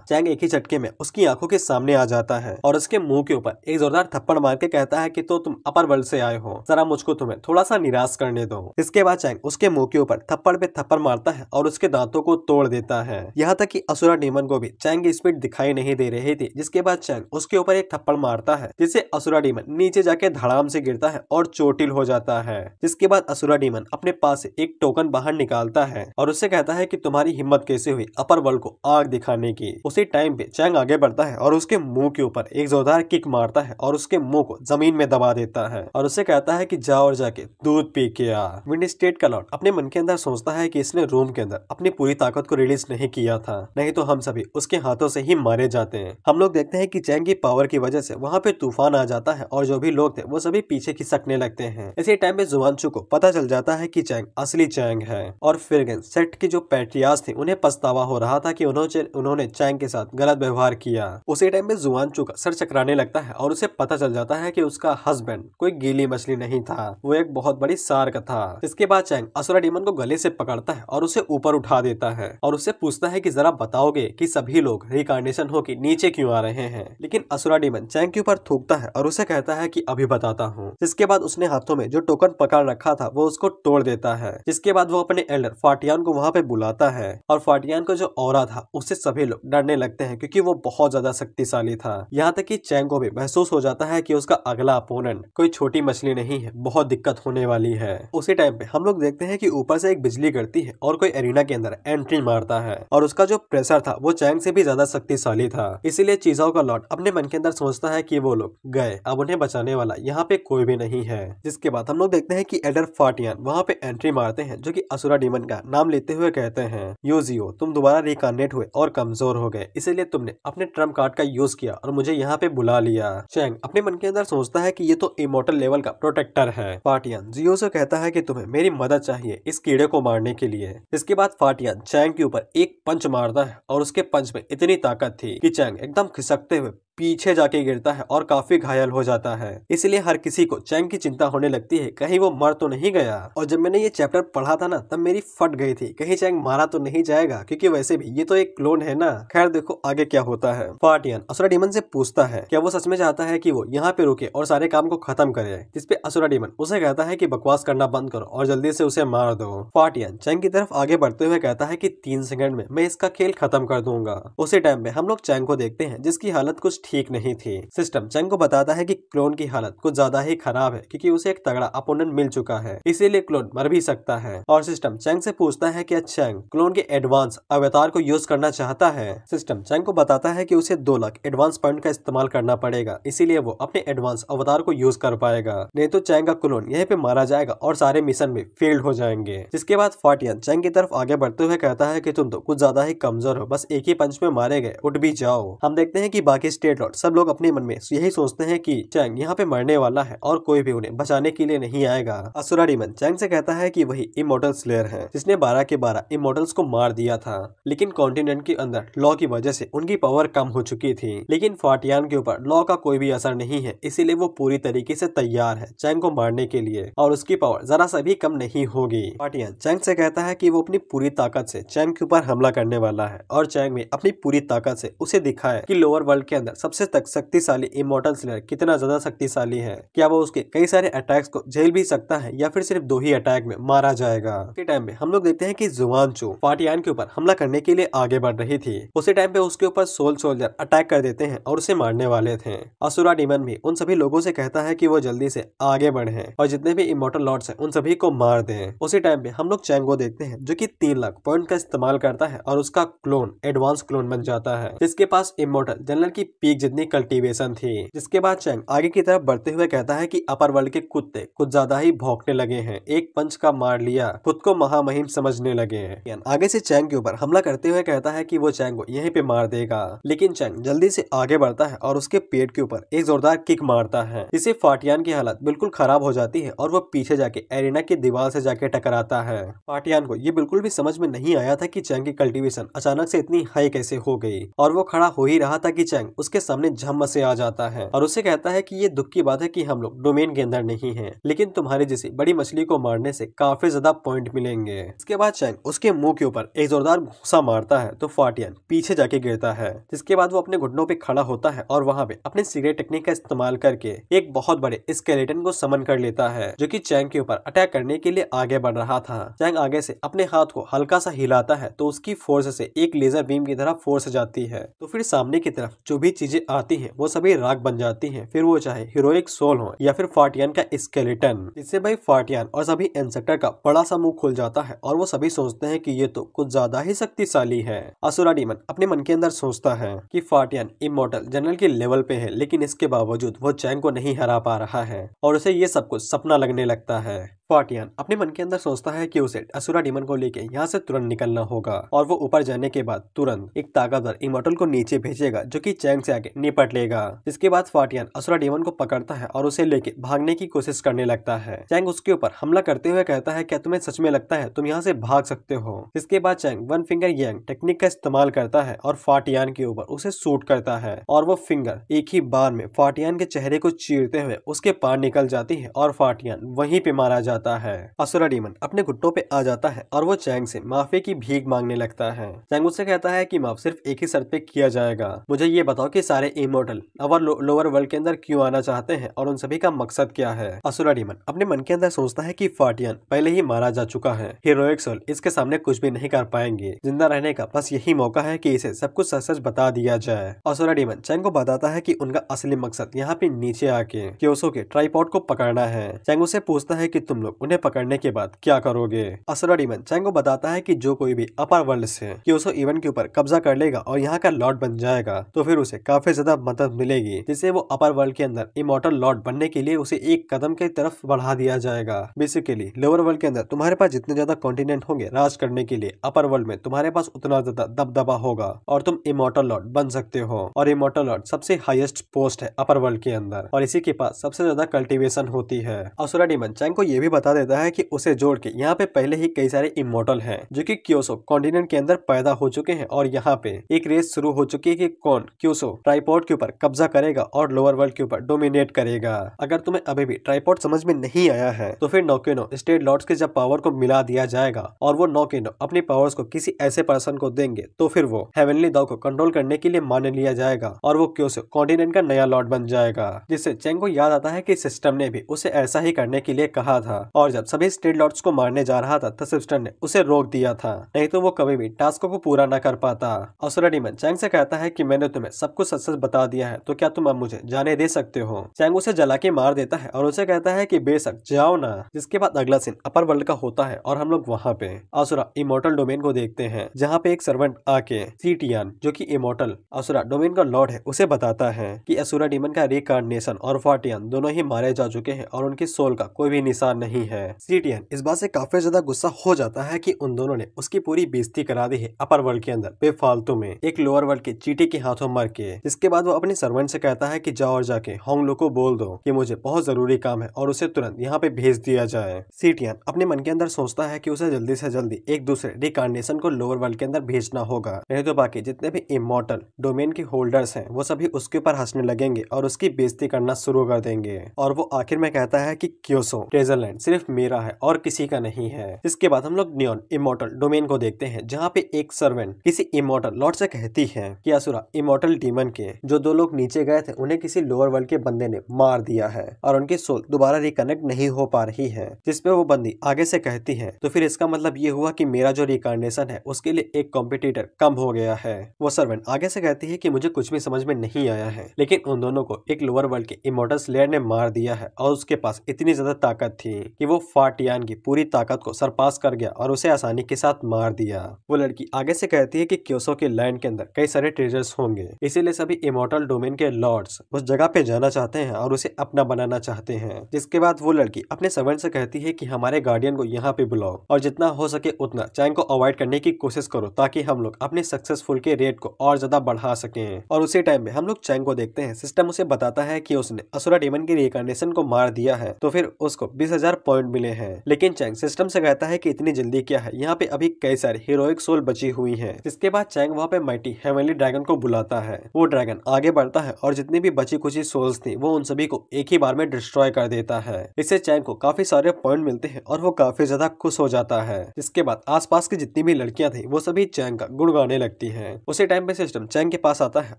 चैंग एक ही झटके में उसकी आंखों के सामने आ जाता है और उसके मुंह के ऊपर एक जोरदार थप्पड़ मार के कहता है कि तो तुम अपर वर्ल्ड से आए हो जरा मुझको तुम्हें थोड़ा सा निराश करने दो इसके बाद चैंग उसके मुंह के ऊपर थप्पड़ पे थप्पड़ मारता है और उसके दांतों को तोड़ देता है यहाँ तक की असुरा डेमन को भी चैंग की स्पीड दिखाई नहीं दे रही थी जिसके बाद चैंग उसके ऊपर एक थप्पड़ मारता है जिससे असुरा डीमन नीचे जाके धड़ाम से गिरता है और चोटिल हो जाता है जिसके बाद असुरा डीमन अपने पास से एक टोकन बाहर निकालता है और उससे कहता है कि तुम्हारी हिम्मत कैसे हुई अपर वर्ल्ड को आग दिखाने की उसी टाइम पे चैंग आगे बढ़ता है और उसके मुंह के ऊपर एक जोरदार किक मारता है और उसके मुंह को जमीन में दबा देता है और उसे कहता है कि जाओ और जाके दूध पी के आ विंड स्टेट का लॉर्ड अपने मन के अंदर सोचता है कि इसने रूम के अंदर अपनी पूरी ताकत को रिलीज नहीं किया था नहीं तो हम सभी उसके हाथों से ही मारे जाते हैं हम लोग देखते हैं की चैंग की पावर की वजह से वहाँ पे तूफान आ जाता है और जो भी लोग थे वो सभी पीछे खिसकने लगते हैं इसी टाइम में जुवानचू को पता चल जाता है की चैंग असली चैंग है और फिर सेट की जो पैट्रियाज थी उन्हें पछतावा हो रहा था की उन्होंने उन्होंने चैंग के साथ गलत व्यवहार किया उसी टाइम पे जुआन चुक सर चकराने लगता है और उसे पता चल जाता है कि उसका हस्बैंड कोई गीली मछली नहीं था वो एक बहुत बड़ी सार्क था इसके बाद चैंग असुरा डीमन को गले से पकड़ता है और उसे ऊपर उठा देता है और उससे पूछता है की जरा बताओगे की सभी लोग हो होके नीचे क्यों आ रहे हैं लेकिन असुरा डीमन चैंग के ऊपर थूकता है और उसे कहता है की अभी बताता हूँ इसके बाद उसने हाथों में जो टोकन पकड़ रखा था वो उसको तोड़ देता है जिसके बाद वो अपने एल्डर फाटियान को वहाँ पे बुलाता है और फाटियान को जो औरा था उससे सभी लोग डरने लगते हैं क्योंकि वो बहुत ज्यादा शक्तिशाली था यहाँ तक कि चैंग को भी महसूस हो जाता है कि उसका अगला अपोनेंट कोई छोटी मछली नहीं है बहुत दिक्कत होने वाली है उसी टाइम पे हम लोग देखते हैं कि ऊपर से एक बिजली गिरती है और कोई एरिना के अंदर एंट्री मारता है और उसका जो प्रेशर था वो चैंग से भी ज्यादा शक्तिशाली था इसीलिए चीजा का लॉर्ड अपने मन के अंदर सोचता है की वो लोग गए अब उन्हें बचाने वाला यहाँ पे कोई भी नहीं है जिसके बाद हम लोग देखते हैं की एडर फाटियान वहाँ पे एंट्री मारते हैं जो की असुरा डीमन का नाम लेते हुए कहते हैं यूजियो तुम दोबारा रिकानेट हुए और कमजोर हो गए इसीलिए तुमने अपने ट्रम्प कार्ड कार्ड का यूज किया और मुझे यहाँ पे बुला लिया चैंग अपने मन के अंदर सोचता है कि ये तो इमोटल लेवल का प्रोटेक्टर है फाटियान जियो से कहता है कि तुम्हें मेरी मदद चाहिए इस कीड़े को मारने के लिए इसके बाद फाटियान चैंग के ऊपर एक पंच मारता है और उसके पंच में इतनी ताकत थी कि चैंग एकदम खिसकते हुए पीछे जाके गिरता है और काफी घायल हो जाता है इसलिए हर किसी को चैंग की चिंता होने लगती है कहीं वो मर तो नहीं गया और जब मैंने ये चैप्टर पढ़ा था ना तब मेरी फट गई थी कहीं चैंग मारा तो नहीं जाएगा क्योंकि वैसे भी ये तो एक क्लोन है ना खैर देखो आगे क्या होता है पार्टियन असुरा डीमन से पूछता है क्या वो सच में चाहता है की वो यहाँ पे रुके और सारे काम को खत्म करे जिसपे असुरा डीमन उसे कहता है की बकवास करना बंद करो और जल्दी से उसे मार दो पार्टियन चैंग की तरफ आगे बढ़ते हुए कहता है की तीन सेकंड में मैं इसका खेल खत्म कर दूंगा उसी टाइम में हम लोग चैंग को देखते हैं जिसकी हालत कुछ ठीक नहीं थी सिस्टम चंग को बताता है कि क्लोन की हालत कुछ ज्यादा ही खराब है क्योंकि उसे एक तगड़ा अपोनेंट मिल चुका है इसीलिए क्लोन मर भी सकता है और सिस्टम चंग से पूछता है कि चंग अच्छा, क्लोन के एडवांस अवतार को यूज करना चाहता है सिस्टम चंग को बताता है की उसे दो लाख एडवांस पॉइंट का इस्तेमाल करना पड़ेगा इसीलिए वो अपने एडवांस अवतार को यूज कर पाएगा नहीं तो चैंग का क्लोन यही पे मारा जाएगा और सारे मिशन में फेल्ड हो जाएंगे जिसके बाद फाटियन चैंग की तरफ आगे बढ़ते हुए कहता है की तुम तो कुछ ज्यादा ही कमजोर हो बस एक ही पंच में मारे गए उठ भी जाओ हम देखते हैं कि बाकी स्टेट डेड लॉर्ड सब लोग अपने मन में यही सोचते हैं कि चैंग यहाँ पे मरने वाला है और कोई भी उन्हें बचाने के लिए नहीं आएगा असुरा डिमन चैंग से कहता है कि वही इमोटल स्लेयर है जिसने बारह के बारह इमोटल्स को मार दिया था लेकिन कॉन्टिनेंट के अंदर लॉ की वजह से उनकी पावर कम हो चुकी थी लेकिन फाटियान के ऊपर लॉ का कोई भी असर नहीं है इसीलिए वो पूरी तरीके से तैयार है चैंग को मारने के लिए और उसकी पावर जरा सा भी कम नहीं होगी फाटियान चैंग से कहता है की वो अपनी पूरी ताकत से चैंग के ऊपर हमला करने वाला है और चैंग ने अपनी पूरी ताकत से उसे दिखा है लोअर वर्ल्ड के अंदर सबसे तक शक्तिशाली इमोटल स्लेयर कितना ज्यादा शक्तिशाली है क्या वो उसके कई सारे अटैक्स को झेल भी सकता है या फिर सिर्फ दो ही अटैक में मारा जाएगा उसी टाइम में हम लोग देखते हैं की जुआन चो के ऊपर हमला करने के लिए आगे बढ़ रही थी उसी टाइम पे उसके ऊपर सोल सोल्जर अटैक कर देते हैं और उसे मारने वाले थे असुरा डिमन भी उन सभी लोगों से कहता है की वो जल्दी से आगे बढ़े और जितने भी इमोटल लॉर्ड्स है उन सभी को मार दे उसी टाइम पे हम लोग चैंगो देखते हैं जो की तीन लाख पॉइंट का इस्तेमाल करता है और उसका क्लोन एडवांस क्लोन बन जाता है जिसके पास इमोटल जनरल की पी एक जितनी कल्टीवेशन थी जिसके बाद चैंग आगे की तरफ बढ़ते हुए कहता है कि अपर वर्ल्ड के कुत्ते कुछ ज्यादा ही भौंकने लगे हैं एक पंच का मार लिया खुद को महामहिम समझने लगे हैं आगे से चैंग के ऊपर हमला करते हुए कहता है कि वो चैंग को यहीं पे मार देगा लेकिन चैंग जल्दी से आगे बढ़ता है और उसके पेट के ऊपर एक जोरदार किक मारता है इसे फाटियान की हालत बिल्कुल खराब हो जाती है और वो पीछे जाके एरिना की दीवार से जाके टकराता है फाटियान को ये बिल्कुल भी समझ में नहीं आया था कि चैंग की कल्टीवेशन अचानक से इतनी हाई कैसे हो गई और वो खड़ा हो ही रहा था कि चैंग उसके सामने झम से आ जाता है और उसे कहता है कि ये दुख की बात है कि हम लोग डोमेन के अंदर नहीं है लेकिन तुम्हारे जैसी बड़ी मछली को मारने से काफी ज्यादा पॉइंट मिलेंगे इसके बाद चैंग उसके मुंह के ऊपर एक जोरदार घुसा मारता है तो फाटियन पीछे जाके गिरता है जिसके बाद वो अपने घुटनों पे खड़ा होता है और वहाँ पे अपने सीगरेट टेक्निक का इस्तेमाल करके एक बहुत बड़े स्केलेटन को समन कर लेता है जो की चैंग के ऊपर अटैक करने के लिए आगे बढ़ रहा था चैंग आगे से अपने हाथ को हल्का सा हिलाता है तो उसकी फोर्स से एक लेजर बीम की तरह फोर्स जाती है तो फिर सामने की तरफ जो भी चीज चीजें आती है वो सभी राग बन जाती है फिर वो चाहे हीरोइक सोल हो या फिर फाटियान का स्केलेटन इससे भाई फाटियान और सभी इंसेक्टर का बड़ा सा मुंह खुल जाता है और वो सभी सोचते हैं कि ये तो कुछ ज्यादा ही शक्तिशाली है असुरा डीमन अपने मन के अंदर सोचता है कि फाटियान इमोटल जनरल के लेवल पे है लेकिन इसके बावजूद वो चैंग को नहीं हरा पा रहा है और उसे ये सब कुछ सपना लगने लगता है स्पार्टियन अपने मन के अंदर सोचता है कि उसे असुरा डीमन को लेके यहाँ से तुरंत निकलना होगा और वो ऊपर जाने के बाद तुरंत एक ताकतवर इमोटल को नीचे भेजेगा जो कि चैंग से आगे निपट लेगा इसके बाद स्पार्टियन असुरा डीमन को पकड़ता है और उसे लेके भागने की कोशिश करने लगता है चैंग उसके ऊपर हमला करते हुए कहता है क्या तुम्हें सच में लगता है तुम यहाँ से भाग सकते हो इसके बाद Chang one finger Yang technique का इस्तेमाल करता है और फाटियान के ऊपर उसे सूट करता है और वो फिंगर एक ही बार में फाटियान के चेहरे को चीरते हुए उसके पार निकल जाती है और फाटियान वहीं पे मारा जाता जाता है असुरा डीमन अपने घुटनों पे आ जाता है और वो चैंग से माफी की भीख मांगने लगता है चैंग उससे कहता है कि माफ सिर्फ एक ही शर्त पे किया जाएगा मुझे ये बताओ कि सारे immortal our low, lower world के अंदर क्यों आना चाहते हैं और उन सभी का मकसद क्या है असुरा डीमन अपने मन के अंदर सोचता है की फाटियन पहले ही मारा जा चुका है हीरोइक सोल इसके सामने कुछ भी नहीं कर पाएंगे जिंदा रहने का बस यही मौका है की इसे सब कुछ सच सच बता दिया जाए असुरा डीमन चैंग को बताता है की उनका असली मकसद यहाँ पे नीचे आके क्योसो के ट्राईपोर्ट को पकड़ना है चैंग उसे पूछता है की तुम लोग उन्हें पकड़ने के बाद क्या करोगे असरा डीमन चैंग को बताता है कि जो कोई भी अपर वर्ल्ड से क्यूसो इवन के ऊपर कब्जा कर लेगा और यहाँ का लॉर्ड बन जाएगा तो फिर उसे काफी ज्यादा मदद मिलेगी जिससे वो अपर वर्ल्ड के अंदर इमोटल लॉर्ड बनने के लिए उसे एक कदम के तरफ बढ़ा दिया जाएगा बेसिकली लोअर वर्ल्ड के अंदर तुम्हारे पास जितने ज्यादा कॉन्टिनेंट होंगे राज करने के लिए अपर वर्ल्ड में तुम्हारे पास उतना ज्यादा दबदबा होगा और तुम इमोटल लॉर्ड बन सकते हो और इमोटल लॉर्ड सबसे हाईएस्ट पोस्ट है अपर वर्ल्ड के अंदर और इसी के पास सबसे ज्यादा कल्टीवेशन होती है असुरा डीमन चैंग को यह भी बता देता है कि उसे जोड़ के यहाँ पे पहले ही कई सारे इमोटल हैं जो कि क्योसो कॉन्टिनेंट के अंदर पैदा हो चुके हैं और यहाँ पे एक रेस शुरू हो चुकी है कि कौन क्योसो ट्राईपोर्ट के ऊपर कब्जा करेगा और लोअर वर्ल्ड के ऊपर डोमिनेट करेगा अगर तुम्हें अभी भी ट्राईपोर्ट समझ में नहीं आया है तो फिर नोकेनो स्टेट लॉर्ड के जब पावर को मिला दिया जाएगा और वो नोकेनो अपनी पावर को किसी ऐसे पर्सन को देंगे तो फिर वो हेवनली दाव को कंट्रोल करने के लिए मान लिया जाएगा और वो क्योसो कॉन्टिनेंट का नया लॉर्ड बन जाएगा जिससे चेंग को याद आता है की सिस्टम ने भी उसे ऐसा ही करने के लिए कहा था और जब सभी स्ट्रीट लॉर्ड्स को मारने जा रहा था तो ने उसे रोक दिया था नहीं तो वो कभी भी टास्क को पूरा न कर पाता असुरा डीमन चैंग से कहता है की मैंने तुम्हें सब कुछ सच सच बता दिया है तो क्या तुम अब मुझे जाने दे सकते हो चैंग उसे जला के मार देता है और उसे कहता है की बेशक जाओ ना जिसके बाद अगला सीन अपर वर्ल्ड का होता है और हम लोग वहाँ पे असुरा इमोटल डोमेन को देखते हैं जहाँ पे एक सर्वेंट आके सीटियन जो की इमोटल असुरा डोमेन का लॉर्ड है उसे बताता है की असुरा डीमन का रिकार्नेशन और फाटियन दोनों ही मारे जा चुके हैं और उनकी सोल का कोई भी निशान नहीं नहीं है सीटियन इस बात से काफी ज्यादा गुस्सा हो जाता है कि उन दोनों ने उसकी पूरी बेजती करा दी है अपर वर्ल्ड के अंदर बेफालतू में एक लोअर वर्ल्ड के चीटी के हाथों मर के जिसके बाद वो अपने सर्वेंट से कहता है की जाओ और जाके लो को बोल दो की मुझे बहुत जरूरी काम है और उसे तुरंत यहाँ पे भेज दिया जाए सीटियन अपने मन के अंदर सोचता है की उसे जल्दी ऐसी जल्दी एक दूसरे रिकार्नेशन को लोअर वर्ल्ड के अंदर भेजना होगा नहीं तो बाकी जितने भी इमोटल डोमेन के होल्डर्स है वो सभी उसके ऊपर हंसने लगेंगे और उसकी बेजती करना शुरू कर देंगे और वो आखिर में कहता है कि क्योसो ट्रेजरलैंड सिर्फ मेरा है और किसी का नहीं है इसके बाद हम लोग न्योन इमोटल डोमेन को देखते हैं जहाँ पे एक सर्वेंट किसी इमोटल लॉर्ड से कहती है कि असुरा इमोटल डीमन के जो दो लोग नीचे गए थे उन्हें किसी लोअर वर्ल्ड के बंदे ने मार दिया है और उनकी सोल दोबारा रिकनेक्ट नहीं हो पा रही है जिसपे वो बंदी आगे से कहती है तो फिर इसका मतलब ये हुआ की मेरा जो रिकार्नेशन है उसके लिए एक कॉम्पिटिटर कम हो गया है वो सर्वेंट आगे से कहती है की मुझे कुछ भी समझ में नहीं आया है लेकिन उन दोनों को एक लोअर वर्ल्ड के इमोटल स्लेयर ने मार दिया है और उसके पास इतनी ज्यादा ताकत थी कि वो फाटियान की पूरी ताकत को सरपास कर गया और उसे आसानी के साथ मार दिया वो लड़की आगे से कहती है कि क्योसो के लैंड के अंदर कई सारे ट्रेजर्स होंगे इसीलिए सभी इमोटल डोमेन के लॉर्ड्स उस जगह पे जाना चाहते हैं और उसे अपना बनाना चाहते हैं जिसके बाद वो लड़की अपने सर्वेंट से कहती है की हमारे गार्डियन को यहाँ पे बुलाओ और जितना हो सके उतना चैन को अवॉइड करने की कोशिश करो ताकि हम लोग अपने सक्सेसफुल के रेट को और ज्यादा बढ़ा सके और उसी टाइम में हम लोग चैंग को देखते हैं सिस्टम उसे बताता है की उसने असुरा डेमन की रिकॉर्डेशन को मार दिया है तो फिर उसको बीस हजार पॉइंट मिले हैं लेकिन चैंग सिस्टम से कहता है कि इतनी जल्दी क्या है यहाँ पे अभी कई सारी हीरोइक सोल बची हुई है जिसके बाद चैंग वहाँ पे माइटी हेवनली ड्रैगन को बुलाता है वो ड्रैगन आगे बढ़ता है और जितनी भी बची कुची सोल्स थी वो उन सभी को एक ही बार में डिस्ट्रॉय कर देता है इससे चैंग को काफी सारे पॉइंट मिलते हैं और वो काफी ज्यादा खुश हो जाता है इसके बाद आस की जितनी भी लड़कियां थी वो सभी चैंग का गुण गाने लगती है उसी टाइम पे सिस्टम चैंग के पास आता है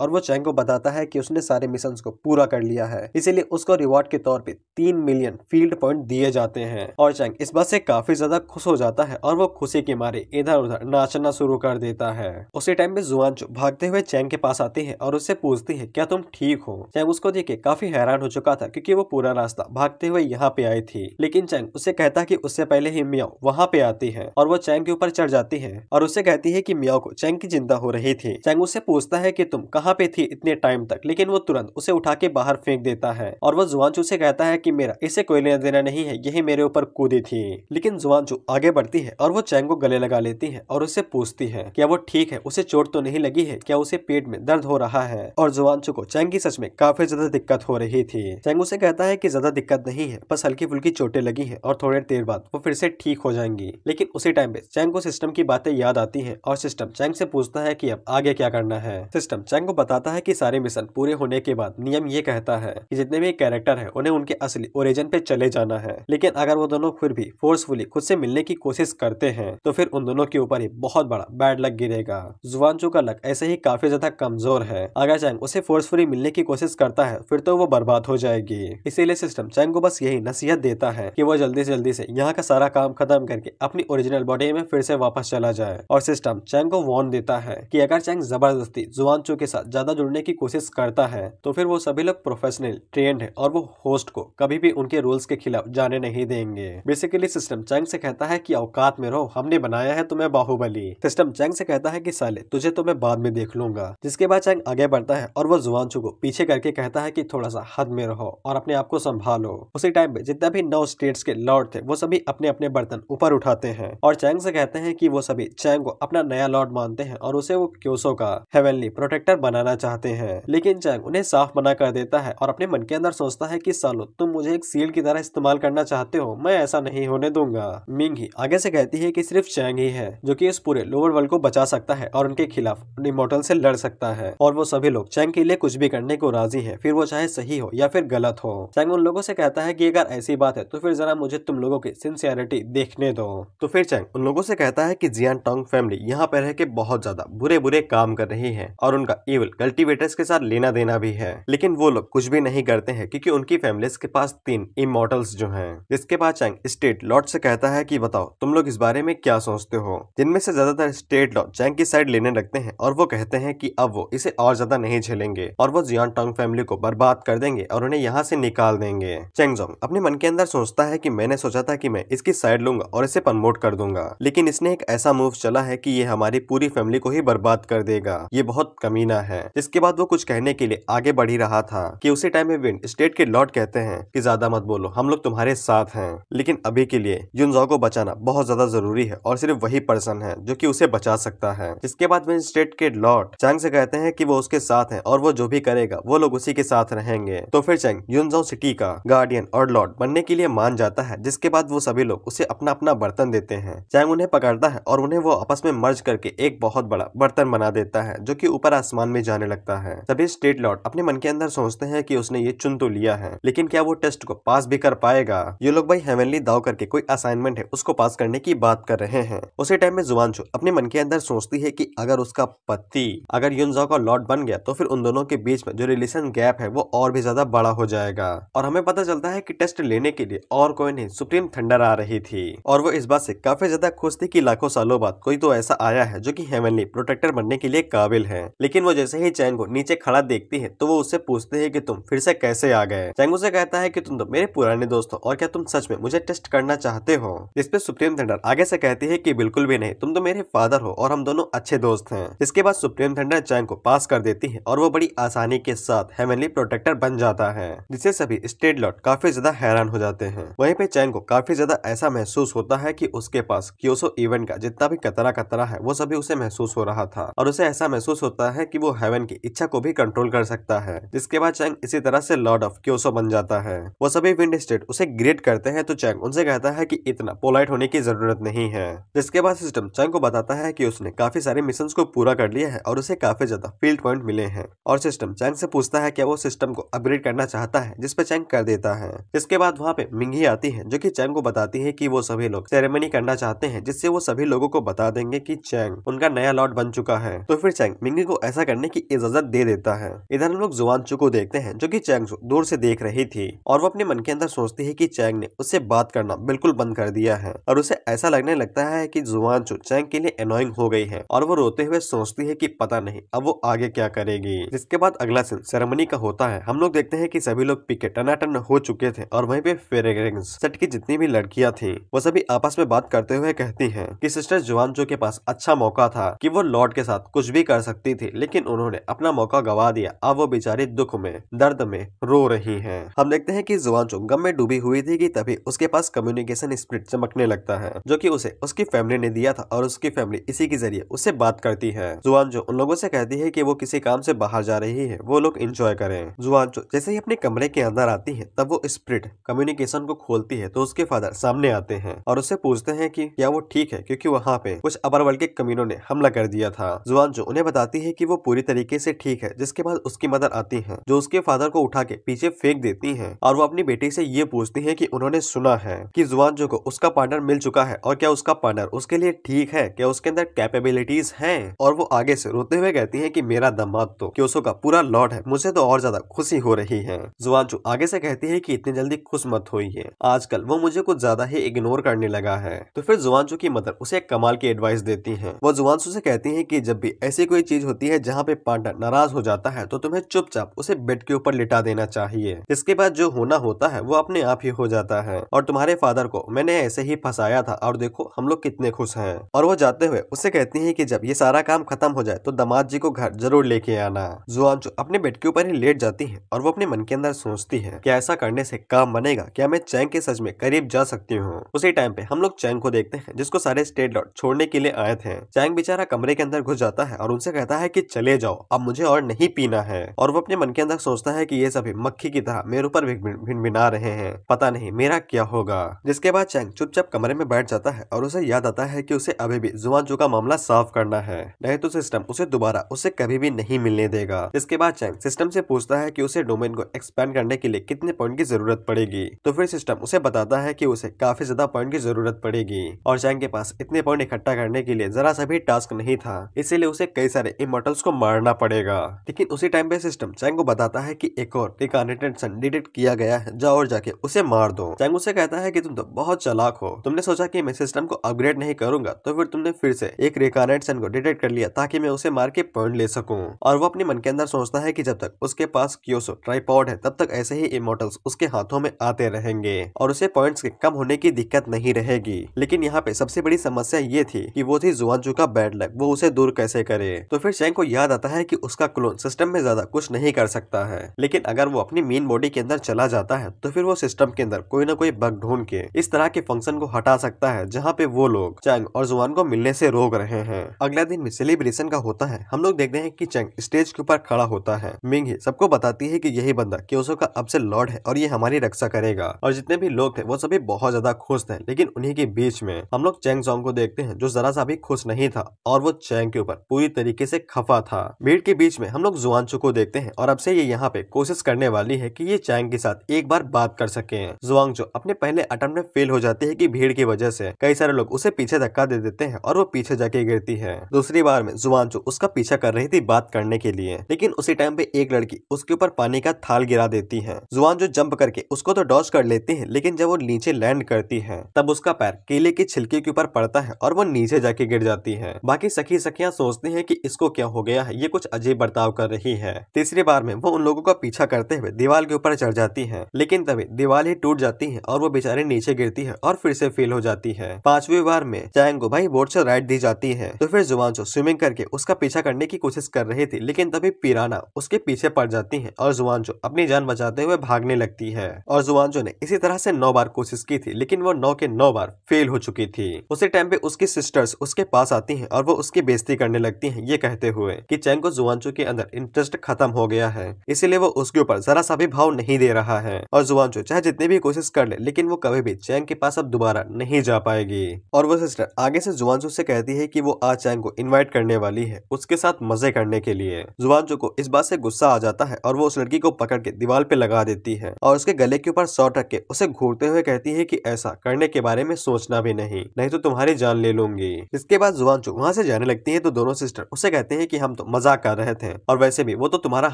और वो चैंग को बताता है की उसने सारे मिशन को पूरा कर लिया है इसीलिए उसको रिवॉर्ड के तौर पर तीन मिलियन फील्ड पॉइंट दिए जाते जाते हैं और चंग इस बात से काफी ज्यादा खुश हो जाता है और वो खुशी के मारे इधर उधर नाचना शुरू कर देता है उसी टाइम में जुआनचो भागते हुए चैंग के पास आती है और उससे पूछती है क्या तुम ठीक हो चैंग उसको देख के काफी हैरान हो चुका था क्योंकि वो पूरा रास्ता भागते हुए यहाँ पे आई थी लेकिन चैंग उसे कहता कि उससे पहले ही मियाओ वहाँ पे आती है और वो चैंग के ऊपर चढ़ जाती है और उसे कहती है की मियाओ को चैंग की चिंता हो रही थी चैंग उससे पूछता है की तुम कहाँ पे थी इतने टाइम तक लेकिन वो तुरंत उसे उठा के बाहर फेंक देता है और वो जुआन से कहता है की मेरा इसे कोई लेना देना नहीं है यही ही मेरे ऊपर कूदी थी लेकिन जुआन जो आगे बढ़ती है और वो चैंग को गले लगा लेती है और उसे पूछती है क्या वो ठीक है उसे चोट तो नहीं लगी है क्या उसे पेट में दर्द हो रहा है और जुआनचू को चैंग की सच में काफी ज्यादा दिक्कत हो रही थी चैंग उसे कहता है की ज्यादा दिक्कत नहीं है बस हल्की फुल्की चोटें लगी है और थोड़ी देर बाद वो फिर से ठीक हो जाएंगी लेकिन उसी टाइम पे चैंग को सिस्टम की बातें याद आती है और सिस्टम चैंग से पूछता है की अब आगे क्या करना है सिस्टम चैंग को बताता है की सारे मिशन पूरे होने के बाद नियम ये कहता है की जितने भी कैरेक्टर है उन्हें उनके असली ओरिजिन पे चले जाना है लेकिन अगर वो दोनों फिर भी फोर्सफुली खुद से मिलने की कोशिश करते हैं तो फिर उन दोनों के ऊपर ही बहुत बड़ा बैड लक गिरेगा जुआन का लक ऐसे ही काफी ज्यादा कमजोर है अगर चैंग उसे फोर्सफुली मिलने की कोशिश करता है फिर तो वो बर्बाद हो जाएगी इसीलिए सिस्टम चैंग को बस यही नसीहत देता है की वो जल्दी से जल्दी से यहाँ का सारा काम खत्म करके अपनी ओरिजिनल बॉडी में फिर से वापस चला जाए और सिस्टम चैंग को वार्न देता है की अगर चैंग जबरदस्ती जुआन के साथ ज्यादा जुड़ने की कोशिश करता है तो फिर वो सभी लोग प्रोफेशनल ट्रेंड है और वो होस्ट को कभी भी उनके रूल्स के खिलाफ जाने नहीं नहीं देंगे बेसिकली सिस्टम चैंग से कहता है कि औकात में रहो हमने बनाया है तुम्हें बाहुबली सिस्टम चैंग से कहता है कि साले तुझे तो मैं बाद में देख लूंगा जिसके बाद चैंग आगे बढ़ता है और वो जुआन को पीछे करके कहता है की थोड़ा सा हद में रहो और अपने आप को संभालो उसी टाइम पे जितना भी नौ स्टेट्स के लॉर्ड थे वो सभी अपने अपने बर्तन ऊपर उठाते हैं और चैंग से कहते हैं की वो सभी चैंग को अपना नया लॉर्ड मानते हैं और उसे वो क्योसो का हेवनली प्रोटेक्टर बनाना चाहते हैं लेकिन चैंग उन्हें साफ मना कर देता है और अपने मन के अंदर सोचता है की सालो तुम मुझे एक सील की तरह इस्तेमाल करना चाहते चाहते हो मैं ऐसा नहीं होने दूंगा मिंग ही आगे से कहती है कि सिर्फ चैंग ही है जो कि इस पूरे लोअर वर्ल्ड को बचा सकता है और उनके खिलाफ रिमोटल से लड़ सकता है और वो सभी लोग चैंग के लिए कुछ भी करने को राजी है फिर वो चाहे सही हो या फिर गलत हो चैंग उन लोगों से कहता है की अगर ऐसी बात है तो फिर जरा मुझे तुम लोगों की सिंसियरिटी देखने दो तो फिर चैंग उन लोगों से कहता है की जियान टोंग फैमिली यहाँ पर रह के बहुत ज्यादा बुरे बुरे काम कर रही है और उनका इवल कल्टिवेटर्स के साथ लेना देना भी है लेकिन वो लोग कुछ भी नहीं करते हैं क्योंकि उनकी फैमिली के पास तीन इमोटल्स जो हैं इसके बाद चैंग स्टेट लॉर्ड से कहता है कि बताओ तुम लोग इस बारे में क्या सोचते हो जिनमें से ज्यादातर स्टेट लॉर्ड चैंग की साइड लेने लगते हैं और वो कहते हैं कि अब वो इसे और ज्यादा नहीं झेलेंगे और वो जियान टोंग फैमिली को बर्बाद कर देंगे और उन्हें यहाँ से निकाल देंगे जोंग अपने मन के अंदर सोचता है की मैंने सोचा था की मैं इसकी साइड लूंगा और इसे प्रमोट कर दूंगा लेकिन इसने एक ऐसा मूव चला है की ये हमारी पूरी फैमिली को ही बर्बाद कर देगा ये बहुत कमीना है इसके बाद वो कुछ कहने के लिए आगे बढ़ ही रहा था की उसी टाइम में विंड स्टेट के लॉर्ड कहते हैं की ज्यादा मत बोलो हम लोग तुम्हारे साथ साथ हैं लेकिन अभी के लिए युनजाओ को बचाना बहुत ज्यादा जरूरी है और सिर्फ वही पर्सन है जो की उसे बचा सकता है इसके बाद स्टेट के लॉर्ड चैंग से कहते हैं की वो उसके साथ है और वो जो भी करेगा वो लोग उसी के साथ रहेंगे तो फिर चैंग युनजाओ सिटी का गार्डियन और लॉर्ड बनने के लिए मान जाता है जिसके बाद वो सभी लोग उसे अपना अपना बर्तन देते हैं चैंग उन्हें पकड़ता है और उन्हें वो आपस में मर्ज करके एक बहुत बड़ा बर्तन बना देता है जो कि ऊपर आसमान में जाने लगता है सभी स्टेट लॉर्ड अपने मन के अंदर सोचते हैं कि उसने ये चुन तो लिया है लेकिन क्या वो टेस्ट को पास भी कर पाएगा ये लोग भाई हेवनली दाव करके कोई असाइनमेंट है उसको पास करने की बात कर रहे हैं उसी टाइम में जुवानचू अपने मन के अंदर सोचती है की अगर उसका पति अगर युनजाओ का लॉर्ड बन गया तो फिर उन दोनों के बीच में जो रिलेशन गैप है वो और भी ज्यादा बड़ा हो जाएगा और हमें पता चलता है की टेस्ट लेने के लिए और कोई नहीं सुप्रीम थंडर आ रही थी और वो इस बात से काफी ज्यादा खुश थी की लाखों सालों बाद कोई तो ऐसा आया है जो की हेवनली प्रोटेक्टर बनने के लिए काबिल है लेकिन वो जैसे ही चैन को नीचे खड़ा देखती है तो वो उससे पूछते है की तुम फिर से कैसे आ गए चैंग उसे कहता है की तुम तो मेरे पुराने दोस्त हो और क्या तुम सच में मुझे टेस्ट करना चाहते हो इसपे सुप्रीम थंडर आगे से कहती है कि बिल्कुल भी नहीं तुम तो मेरे फादर हो और हम दोनों अच्छे दोस्त हैं इसके बाद सुप्रीम थंडर चैन को पास कर देती है और वो बड़ी आसानी के साथ हेमनली प्रोटेक्टर बन जाता है जिसे सभी स्टेट लॉर्ड काफी ज्यादा हैरान हो जाते हैं वही पे चैन को काफी ज्यादा ऐसा महसूस होता है की उसके पास क्योसो इवेंट का जितना भी कतरा कतरा है वो सभी उसे महसूस हो रहा था और उसे ऐसा महसूस होता है की वो हेवन की इच्छा को भी कंट्रोल कर सकता है जिसके बाद चैंग इसी तरह से लॉर्ड ऑफ क्योसो बन जाता है वो सभी विंड स्टेट उसे ग्रेट करते हैं तो चैंग उनसे कहता है कि इतना पोलाइट होने की जरूरत नहीं है जिसके बाद सिस्टम चैंग को बताता है कि उसने काफी सारे मिशन को पूरा कर लिया है और उसे काफी ज्यादा फील्ड पॉइंट मिले हैं और सिस्टम चैंग से पूछता है क्या वो सिस्टम को अपग्रेड करना चाहता है जिसपे चैंग कर देता है इसके बाद वहाँ पे मिंगी आती है जो की चैंग को बताती है की वो सभी लोग सेरेमनी करना चाहते हैं जिससे वो सभी लोगों को बता देंगे की चैंग उनका नया लॉर्ड बन चुका है तो फिर चैंग मिंगी को ऐसा करने की इजाजत दे देता है इधर हम लोग जुआनचू को देखते हैं जो की चैंग दूर से देख रही थी और वो अपने मन के अंदर सोचती है की चैंग चैंग ने उससे बात करना बिल्कुल बंद कर दिया है और उसे ऐसा लगने लगता है कि जुआन चो चैंग के लिए अनोइंग हो गई है और वो रोते हुए सोचती है कि पता नहीं अब वो आगे क्या करेगी जिसके बाद अगला सीन सेरेमनी का होता है हम लोग देखते हैं कि सभी लोग पीके टनाटन हो चुके थे और वहीं पे फेरेग्रेंस सेट की जितनी भी लड़कियां थी वो सभी आपस में बात करते हुए कहती है की सिस्टर जुआन के पास अच्छा मौका था की वो लॉर्ड के साथ कुछ भी कर सकती थी लेकिन उन्होंने अपना मौका गवा दिया अब वो बेचारी दुख में दर्द में रो रही है हम देखते हैं की जुआन गम में डूबी हुई थी देगी तभी उसके पास कम्युनिकेशन स्प्रिट चमकने लगता है जो कि उसे उसकी फैमिली ने दिया था और उसकी फैमिली इसी के जरिए उससे बात करती है जुआन जो उन लोगों से कहती है कि वो किसी काम से बाहर जा रही है वो लोग इंजॉय करें जुआन जो जैसे ही अपने कमरे के अंदर आती है तब वो स्प्रिट कम्युनिकेशन को खोलती है तो उसके फादर सामने आते हैं और उससे पूछते हैं की क्या वो ठीक है क्यूँकी वहाँ पे कुछ अपर वर्ग के कमीनों ने हमला कर दिया था जुआन जो उन्हें बताती है की वो पूरी तरीके से ठीक है जिसके बाद उसकी मदर आती है जो उसके फादर को उठा के पीछे फेंक देती है और वो अपनी बेटी से ये पूछती है की उन्होंने सुना है कि जो को उसका पार्टनर मिल चुका है और क्या उसका पार्टनर उसके लिए ठीक है क्या उसके अंदर कैपेबिलिटीज है और वो आगे से रोते हुए कहती है की मेरा दमाद तो क्योसो का पूरा लॉर्ड है मुझे तो और ज्यादा खुशी हो रही है जो आगे से कहती है की इतनी जल्दी खुश मत हुई है आजकल वो मुझे कुछ ज्यादा ही इग्नोर करने लगा है तो फिर जुआनजो की मदर उसे एक कमाल की एडवाइस देती है वो जुआनसू से कहती है की जब भी ऐसी कोई चीज होती है जहाँ पे पार्टनर नाराज हो जाता है तो तुम्हें चुपचाप उसे बेड के ऊपर लिटा देना चाहिए इसके बाद जो होना होता है वो अपने आप ही हो जाता जाता है और तुम्हारे फादर को मैंने ऐसे ही फंसाया था और देखो हम लोग कितने खुश हैं और वो जाते हुए उसे कहती है कि जब ये सारा काम खत्म हो जाए तो दामाद जी को घर जरूर लेके आना जुआंशु अपने बेड के ऊपर ही लेट जाती है और वो अपने मन के अंदर सोचती है की ऐसा करने से काम बनेगा क्या मैं चैंग के सच में करीब जा सकती हूँ उसी टाइम पे हम लोग चैंग को देखते हैं जिसको सारे स्टेट लॉर्ड छोड़ने के लिए आए थे चैंग बेचारा कमरे के अंदर घुस जाता है और उनसे कहता है की चले जाओ अब मुझे और नहीं पीना है और वो अपने मन के अंदर सोचता है की ये सभी मक्खी की तरह मेरे ऊपर भिनभिना रहे हैं पता नहीं नहीं मेरा क्या होगा जिसके बाद चैंग चुपचाप कमरे में बैठ जाता है और उसे याद आता है कि उसे अभी भी जू का मामला साफ करना है नहीं तो सिस्टम उसे दोबारा उसे कभी भी नहीं मिलने देगा इसके बाद चैंग सिस्टम से पूछता है कि उसे डोमेन को एक्सपेंड करने के लिए कितने पॉइंट की जरूरत पड़ेगी तो फिर सिस्टम उसे बताता है की उसे काफी ज्यादा पॉइंट की जरूरत पड़ेगी और चैंग के पास इतने पॉइंट इकट्ठा करने के लिए जरा सा भी टास्क नहीं था इसीलिए उसे कई सारे इमोटल्स को मारना पड़ेगा लेकिन उसी टाइम पे सिस्टम चैंग को बताता है की एक और रिकानेटेड डिटेक्ट किया गया है जाओ और जाके उसे मार दो चैंग उसे कहता है कि तुम तो बहुत चलाक हो तुमने सोचा कि मैं सिस्टम को अपग्रेड नहीं करूंगा तो फिर तुमने फिर से एक रेकानेट सन को डिटेक्ट कर लिया ताकि मैं उसे मार के पॉइंट ले सकूं और वो अपने मन के अंदर सोचता है कि जब तक उसके पास क्योसो ट्राईपॉड है तब तक ऐसे ही इमोटल्स उसके हाथों में आते रहेंगे और उसे पॉइंट्स के कम होने की दिक्कत नहीं रहेगी लेकिन यहाँ पे सबसे बड़ी समस्या ये थी कि वो थी जुआनजू का बैड लक वो उसे दूर कैसे करे तो फिर चैंग को याद आता है कि उसका क्लोन सिस्टम में ज्यादा कुछ नहीं कर सकता है लेकिन अगर वो अपनी मेन बॉडी के अंदर चला जाता है तो फिर वो सिस्टम के अंदर कोई ना कोई बग ढूंढ के इस तरह के फंक्शन को हटा सकता है जहाँ पे वो लोग चंग और जुआन को मिलने से रोक रहे हैं अगला दिन में सेलिब्रेशन का होता है हम लोग देखते हैं कि चंग स्टेज के ऊपर खड़ा होता है मिंग ही सबको बताती है कि यही बंदा केसो का अब से लॉर्ड है और ये हमारी रक्षा करेगा और जितने भी लोग थे वो सभी बहुत ज्यादा खुश थे लेकिन उन्हीं के बीच में हम लोग चैंग जोंग को देखते हैं जो जरा सा भी खुश नहीं था और वो चैंग के ऊपर पूरी तरीके से खफा था भीड़ के बीच में हम लोग जुआन को देखते हैं और अब से ये यहाँ पे कोशिश करने वाली है की ये चैंग के साथ एक बार बात कर सके जुआन जो अपने पहले अटम्प में फेल हो जाती है की भीड़ की वजह से कई सारे लोग उसे पीछे धक्का दे देते हैं और वो पीछे जाके गिरती है दूसरी बार में जो उसका पीछा कर रही थी बात करने के लिए लेकिन उसी टाइम पे एक लड़की उसके ऊपर पानी का थाल गिरा देती है जुआन जो जंप करके उसको तो डॉच कर लेती है लेकिन जब वो नीचे लैंड करती है तब उसका पैर केले की छिलके के ऊपर पड़ता है और वो नीचे जाके गिर जाती है बाकी सखी सखियां सोचती है की इसको क्या हो गया है ये कुछ अजीब बर्ताव कर रही है तीसरी बार में वो उन लोगों का पीछा करते हुए दीवार के ऊपर चढ़ जाती है लेकिन तभी दीवार ही टूट जाती है और वो बेचारी नीचे गिरती है और फिर से फेल हो जाती है पांचवी बार में चैंगो भाई बोर्ड से राइड दी जाती है तो फिर जुवानचो स्विमिंग करके उसका पीछा करने की कोशिश कर रही थी लेकिन तभी पिराना उसके पीछे पड़ जाती है और जुवानचो अपनी जान बचाते हुए भागने लगती है और जुवानचो ने इसी तरह से नौ बार कोशिश की थी लेकिन वो नौ के नौ बार फेल हो चुकी थी उसी टाइम पे उसकी सिस्टर्स उसके पास आती है और वो उसकी बेइज्जती करने लगती है ये कहते हुए की चैंगो जुआंचो के अंदर इंटरेस्ट खत्म हो गया है इसीलिए वो उसके ऊपर जरा सा भी भाव नहीं दे रहा है और जुवानचो चाहे जितने भी कोशिश कर ले, लेकिन वो कभी भी चैंग के पास अब दोबारा नहीं जा पाएगी और वो सिस्टर आगे से जुआनसू से कहती है कि वो आज चैंग को इन्वाइट करने वाली है उसके साथ मजे करने के लिए जुआनसू को इस बात से गुस्सा आ जाता है और वो उस लड़की को पकड़ के दीवार पे लगा देती है और उसके गले के ऊपर शॉट रख के उसे घूरते हुए कहती है की ऐसा करने के बारे में सोचना भी नहीं नहीं तो तुम्हारी जान ले लूंगी इसके बाद जुआनसू वहाँ से जाने लगती है तो दोनों सिस्टर उसे कहते हैं की हम तो मजाक कर रहे थे और वैसे भी वो तो तुम्हारा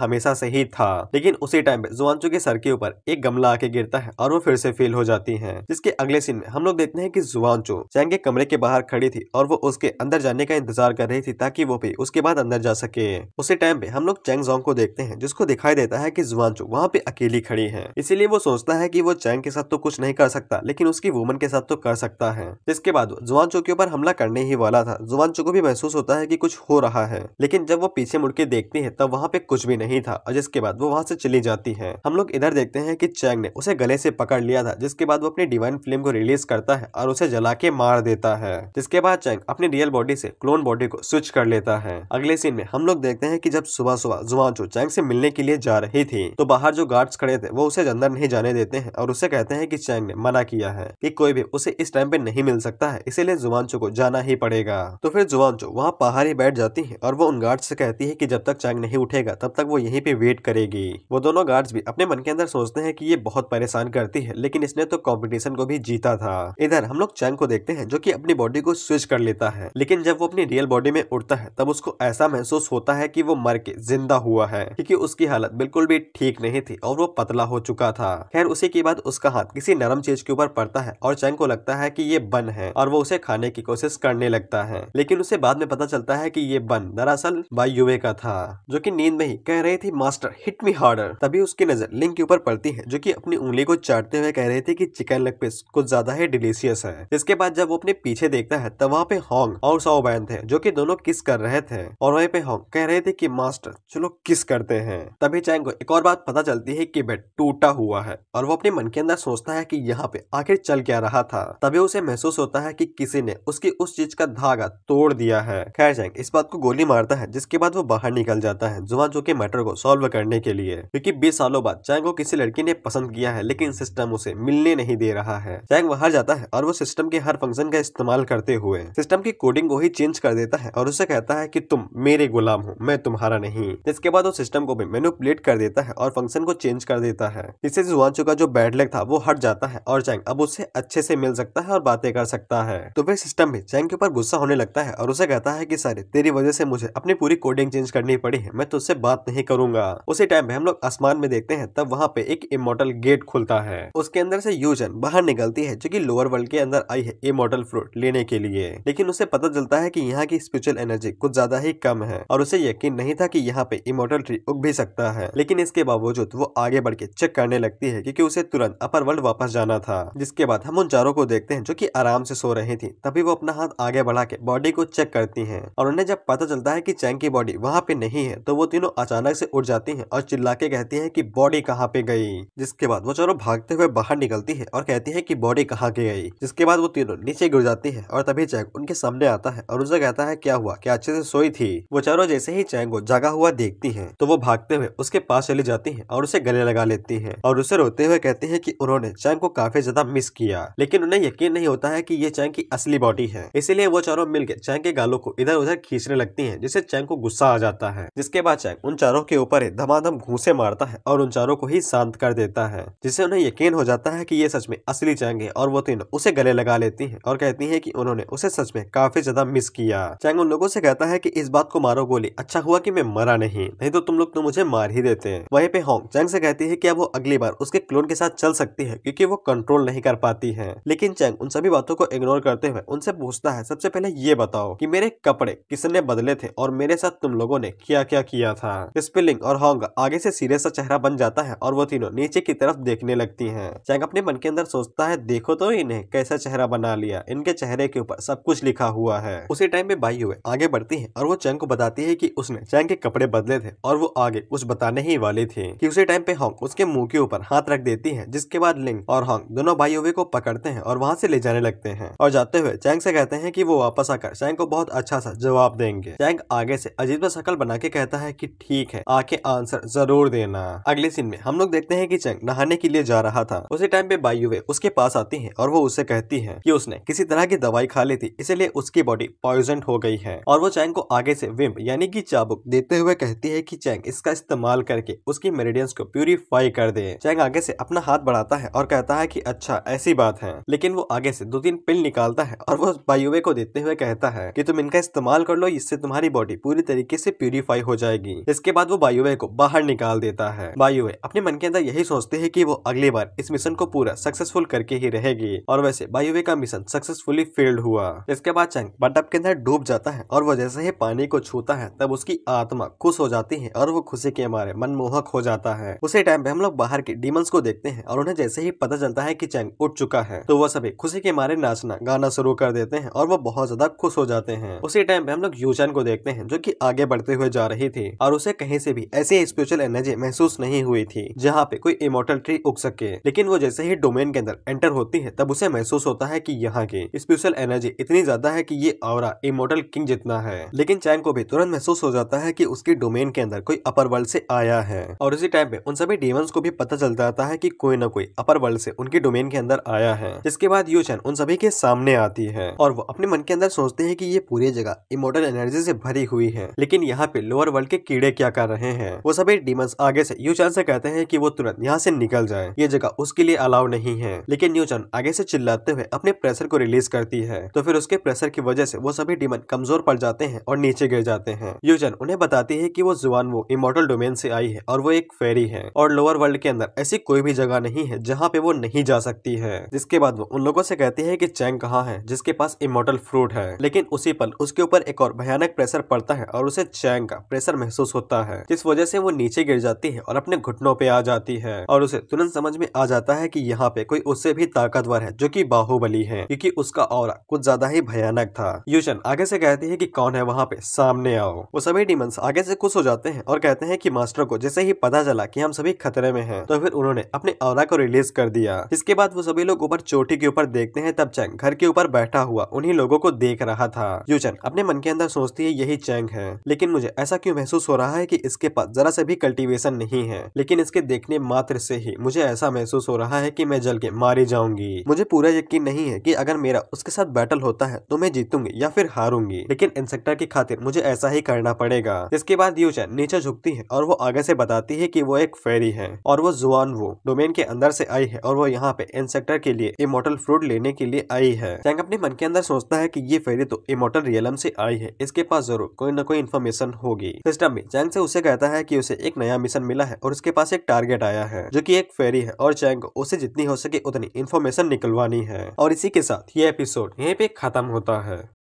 हमेशा से ही था लेकिन उसी टाइम पे जुआनसू के सर के ऊपर एक गमला आके गिरता है और वो फिर से फेल हो जाती है जिसके अगले सीन में हम लोग देखते हैं की जुआन चो के कमरे के बाहर खड़ी थी और वो उसके अंदर जाने का इंतजार कर रही थी ताकि वो भी उसके बाद अंदर जा सके उसी टाइम पे हम लोग चैंग जोंग को देखते हैं जिसको दिखाई देता है की जुआन चो वहाँ पे अकेली खड़ी है इसीलिए वो सोचता है की वो चैंग के साथ तो कुछ नहीं कर सकता लेकिन उसकी वुमन के साथ तो कर सकता है जिसके बाद जुआन चो के ऊपर हमला करने ही वाला था जुआन चो को भी महसूस होता है की कुछ हो रहा है लेकिन जब वो पीछे मुड़ के देखती है तब वहाँ पे कुछ भी नहीं था और जिसके बाद वो वहाँ से चली जाती है हम लोग इधर देखते हैं की चैंग ने उसे गले से पकड़ कर लिया था जिसके बाद वो अपनी डिवाइन फ्लेम को रिलीज करता है और उसे जला के मार देता है जिसके बाद चैंग अपनी रियल बॉडी से क्लोन बॉडी को स्विच कर लेता है अगले सीन में हम लोग देखते हैं कि जब सुबह सुबह जुआचो चैंग से मिलने के लिए जा रही थी तो बाहर जो गार्ड्स खड़े थे वो उसे अंदर नहीं जाने देते हैं और उसे कहते हैं की चैंग ने मना किया है कि कोई भी उसे इस टाइम पे नहीं मिल सकता है इसीलिए जुआनचो को जाना ही पड़ेगा तो फिर जुआनचो वहाँ बाहर ही बैठ जाती है और वो उन गार्ड से कहती है की जब तक चैंग नहीं उठेगा तब तक वो यहीं पे वेट करेगी वो दोनों गार्ड्स भी अपने मन के अंदर सोचते हैं की ये बहुत परेशान करती है लेकिन इसने तो कॉम्पिटिशन को भी जीता था इधर हम लोग चैंग को देखते हैं जो की अपनी बॉडी को स्विच कर लेता है लेकिन जब वो अपनी रियल बॉडी में उड़ता है तब उसको ऐसा महसूस होता है की वो मर के जिंदा हुआ है क्यूँकी उसकी हालत बिल्कुल भी ठीक नहीं थी और वो पतला हो चुका था खैर उसी के बाद उसका हाथ किसी नरम चीज के ऊपर पड़ता है और चैंग को लगता है की ये बन है और वो उसे खाने की कोशिश करने लगता है लेकिन उसे बाद में पता चलता है की ये बन दरअसल बाई युवे का था जो की नींद में ही कह रही थी मास्टर हिट मी हार्डर तभी उसकी नजर लिंक के ऊपर पड़ती है जो की अपनी उंगली को चाटते करते हुए कह रहे थे कि चिकन लेग पीस कुछ ज्यादा ही डिलीशियस है इसके बाद जब वो अपने पीछे देखता है तब वहाँ पे हॉन्ग और साओबैन थे जो कि दोनों किस कर रहे थे और वहीं पे हॉन्ग कह रहे थे कि मास्टर चलो किस करते हैं तभी चैंग को एक और बात पता चलती है की बेड टूटा हुआ है और वो अपने मन के अंदर सोचता है की यहाँ पे आखिर चल क्या रहा था तभी उसे महसूस होता है की कि किसी ने उसकी उस चीज का धागा तोड़ दिया है खैर चैंग इस बात को गोली मारता है जिसके बाद वो बाहर निकल जाता है जुआ जो की मैटर को सॉल्व करने के लिए क्योंकि बीस सालों बाद चैंग को किसी लड़की ने पसंद किया है लेकिन सिस्टम सिस्टम उसे मिलने नहीं दे रहा है जैक बाहर जाता है और वो सिस्टम के हर फंक्शन का इस्तेमाल करते हुए सिस्टम की कोडिंग को ही चेंज कर देता है और उसे कहता है की तुम मेरे गुलाम हो मैं तुम्हारा नहीं इसके बाद वो सिस्टम को भी प्लेट कर देता है और फंक्शन को चेंज कर देता है इससे जुआंचो का जो बैड लेग था वो हट जाता है और चैंग अब उससे अच्छे से मिल सकता है और बातें कर सकता है तो फिर सिस्टम भी चैंग के ऊपर गुस्सा होने लगता है और उसे कहता है कि सर तेरी वजह से मुझे अपनी पूरी कोडिंग चेंज करनी पड़ी है मैं तुझसे बात नहीं करूंगा उसी टाइम पे हम लोग आसमान में देखते हैं तब वहाँ पे एक इमोटल गेट खुलता है उसके अंदर से यूजन बाहर निकलती है जो कि लोअर वर्ल्ड के अंदर आई है ये मॉडल फ्रूट लेने के लिए लेकिन उसे पता चलता है कि यहाँ की स्पिरिचुअल एनर्जी कुछ ज्यादा ही कम है और उसे यकीन नहीं था कि यहाँ पे इमोटल ट्री उग भी सकता है लेकिन इसके बावजूद वो आगे बढ़ के चेक करने लगती है क्योंकि उसे तुरंत अपर वर्ल्ड वापस जाना था जिसके बाद हम उन चारों को देखते हैं जो की आराम से सो रही थी तभी वो अपना हाथ आगे बढ़ा के बॉडी को चेक करती है और उन्हें जब पता चलता है की चैंग की बॉडी वहाँ पे नहीं है तो वो तीनों अचानक से उठ जाती है और चिल्ला के कहती है की बॉडी कहाँ पे गई जिसके बाद वो चारों भागते हुए में बाहर निकलती है और कहती है कि बॉडी कहाँ की गई जिसके बाद वो तीनों नीचे गिर जाती है और तभी चैंग उनके सामने आता है और उनसे कहता है क्या हुआ क्या अच्छे से सोई थी वो चारों जैसे ही चैंग को जागा हुआ देखती है तो वो भागते हुए उसके पास चली जाती है और उसे गले लगा लेती है और उसे रोते हुए कहती है की उन्होंने चैंग को काफी ज्यादा मिस किया लेकिन उन्हें यकीन नहीं होता है की ये चैंग की असली बॉडी है इसीलिए वो चारों मिलकर चैंग के गालों को इधर उधर खींचने लगती है जिससे चैंग को गुस्सा आ जाता है जिसके बाद चैंग उन चारों के ऊपर धमाधम घूसे मारता है और उन चारों को ही शांत कर देता है जिसे उन्हें यकीन यकीन हो जाता है कि ये सच में असली चैंग है और वो तीनों उसे गले लगा लेती है और कहती है की उन्होंने उसे सच में काफी ज्यादा मिस किया चैंग उन लोगों से कहता है की इस बात को मारो गोली अच्छा हुआ की मैं मरा नहीं नहीं तो तुम लोग तो मुझे मार ही देते वहीं पे होंग चैंग से कहती है की अब वो अगली बार उसके क्लोन के साथ चल सकती है क्यूँकी वो कंट्रोल नहीं कर पाती है लेकिन चैंग उन सभी बातों को इग्नोर करते हुए उनसे पूछता है सबसे पहले ये बताओ कि मेरे कपड़े किसने बदले थे और मेरे साथ तुम लोगों ने क्या क्या किया था स्पिलिंग और होंग आगे से सीरियस सा चेहरा बन जाता है और वो तीनों नीचे की तरफ देखने लगती है हैं चैंग अपने मन के अंदर सोचता है देखो तो इन्हें कैसा चेहरा बना लिया इनके चेहरे के ऊपर सब कुछ लिखा हुआ है उसी टाइम में बाई हुए आगे बढ़ती है और वो चैंग को बताती है की उसने चैंग के कपड़े बदले थे और वो आगे कुछ बताने ही वाले थे की उसी टाइम पे हॉन्ग उसके मुंह के ऊपर हाथ रख देती है जिसके बाद लिंग और हॉन्ग दोनों बाई हुए को पकड़ते हैं और वहाँ से ले जाने लगते हैं और जाते हुए चैंग से कहते हैं की वो वापस आकर चैंग को बहुत अच्छा सा जवाब देंगे चैंग आगे से अजीब शकल बना के कहता है की ठीक है आके आंसर जरूर देना अगले सीन में हम लोग देखते हैं की चैंग नहाने के लिए जा रहा रहा था उसी टाइम पे बायुवे उसके पास आती है और वो उसे कहती है की उसने किसी तरह की दवाई खा ली थी इसलिए उसकी बॉडी पॉइजन हो गई है और वो चैंग को आगे से विम यानी की चाबुक देते हुए कहती है की चैंग इसका इस्तेमाल करके उसकी मेरिडियंस को प्यूरिफाई कर दे चैंग आगे से अपना हाथ बढ़ाता है और कहता है की अच्छा ऐसी बात है लेकिन वो आगे से दो तीन पिल निकालता है और वो बायुवे को देते हुए कहता है कि तुम इनका इस्तेमाल कर लो इससे तुम्हारी बॉडी पूरी तरीके से प्यूरिफाई हो जाएगी इसके बाद वो बायुवे को बाहर निकाल देता है बायुवे अपने मन के अंदर यही सोचते है की वो अगली बार इस मिशन को पूरा सक्सेसफुल करके ही रहेगी और वैसे बायुवे का मिशन सक्सेसफुली फेल्ड हुआ इसके बाद चंग बटअप के अंदर डूब जाता है और वो जैसे ही पानी को छूता है तब उसकी आत्मा खुश हो जाती है और वो खुशी के मारे मनमोहक हो जाता है उसी टाइम पे हम लोग बाहर के डीमंस को देखते हैं और उन्हें जैसे ही पता चलता है की चैंग उठ चुका है तो वह सभी खुशी के मारे नाचना गाना शुरू कर देते हैं और वो बहुत ज्यादा खुश हो जाते हैं उसी टाइम पे हम लोग यूचन को देखते हैं जो की आगे बढ़ते हुए जा रही थी और उसे कहीं से भी ऐसी स्पिरिचुअल एनर्जी महसूस नहीं हुई थी जहाँ पे कोई इमोटल ट्री उग सके लेकिन वो जैसे ही डोमेन के अंदर एंटर होती है तब उसे महसूस होता है कि यहाँ की स्पेशल एनर्जी इतनी ज्यादा है कि ये और इमोटल किंग जितना है लेकिन चैन को भी तुरंत महसूस हो जाता है कि उसके डोमेन के अंदर कोई अपर वर्ल्ड से आया है और इसी टाइम पे उन सभी डेमन को भी पता चल जाता है की कोई ना कोई अपर वर्ल्ड से उनके डोमेन के अंदर आया है जिसके बाद यू चैन उन सभी के सामने आती है और वो अपने मन के अंदर सोचते है की ये पूरी जगह इमोटल एनर्जी से भरी हुई है लेकिन यहाँ पे लोअर वर्ल्ड के कीड़े क्या कर रहे हैं वो सभी डीमंस आगे से यू चैन से कहते हैं की वो तुरंत यहाँ से निकल जाए ये जगह उसके लिए अलाउ नहीं है लेकिन न्यूजन आगे से चिल्लाते हुए अपने प्रेशर को रिलीज करती है तो फिर उसके प्रेशर की वजह से वो सभी डिमन कमजोर पड़ जाते हैं और नीचे गिर जाते हैं यूजन उन्हें बताती है की वो जुआन वो इमोटल डोमेन से आई है और वो एक फेरी है और लोअर वर्ल्ड के अंदर ऐसी कोई भी जगह नहीं है जहाँ पे वो नहीं जा सकती है जिसके बाद वो उन लोगों से कहती है की चैंग कहाँ है जिसके पास इमोटल फ्रूट है लेकिन उसी पल उसके ऊपर एक और भयानक प्रेशर पड़ता है और उसे चैंग का प्रेशर महसूस होता है जिस वजह से वो नीचे गिर जाती है और अपने घुटनों पे आ जाती है और उसे तुरंत समझ में आ आ जाता है कि यहाँ पे कोई उससे भी ताकतवर है जो कि बाहुबली है क्योंकि उसका और कुछ ज्यादा ही भयानक था यूशन आगे से कहती है कि कौन है वहाँ पे सामने आओ वो सभी डिमंस आगे से खुश हो जाते हैं और कहते हैं कि मास्टर को जैसे ही पता चला कि हम सभी खतरे में हैं तो फिर उन्होंने अपने और को रिलीज कर दिया इसके बाद वो सभी लोग ऊपर चोटी के ऊपर देखते हैं तब चैंग घर के ऊपर बैठा हुआ उन्ही लोगों को देख रहा था यूचन अपने मन के अंदर सोचती है यही चैंग है लेकिन मुझे ऐसा क्यों महसूस हो रहा है की इसके पास जरा से भी कल्टिवेशन नहीं है लेकिन इसके देखने मात्र से ही मुझे ऐसा महसूस महसूस हो रहा है कि मैं जल के मारी जाऊंगी मुझे पूरा यकीन नहीं है कि अगर मेरा उसके साथ बैटल होता है तो मैं जीतूंगी या फिर हारूंगी लेकिन इंसेक्टर की खातिर मुझे ऐसा ही करना पड़ेगा इसके बाद यूचा नीचे झुकती है और वो आगे से बताती है की वो एक फेरी है और वो जुआन वो डोमेन के अंदर से आई है और वो यहाँ पे इंसेक्टर के लिए इमोटल फ्रूट लेने के लिए आई है चैंग अपने मन के अंदर सोचता है की ये फेरी तो इमोटल रियलम से आई है इसके पास जरूर कोई न कोई इन्फॉर्मेशन होगी सिस्टम भी चैंग से उसे कहता है की उसे एक नया मिशन मिला है और उसके पास एक टारगेट आया है जो की एक फेरी है और चैंग को उसे जितनी हो सके उतनी इन्फॉर्मेशन निकलवानी है और इसी के साथ ये एपिसोड यहीं पे खत्म होता है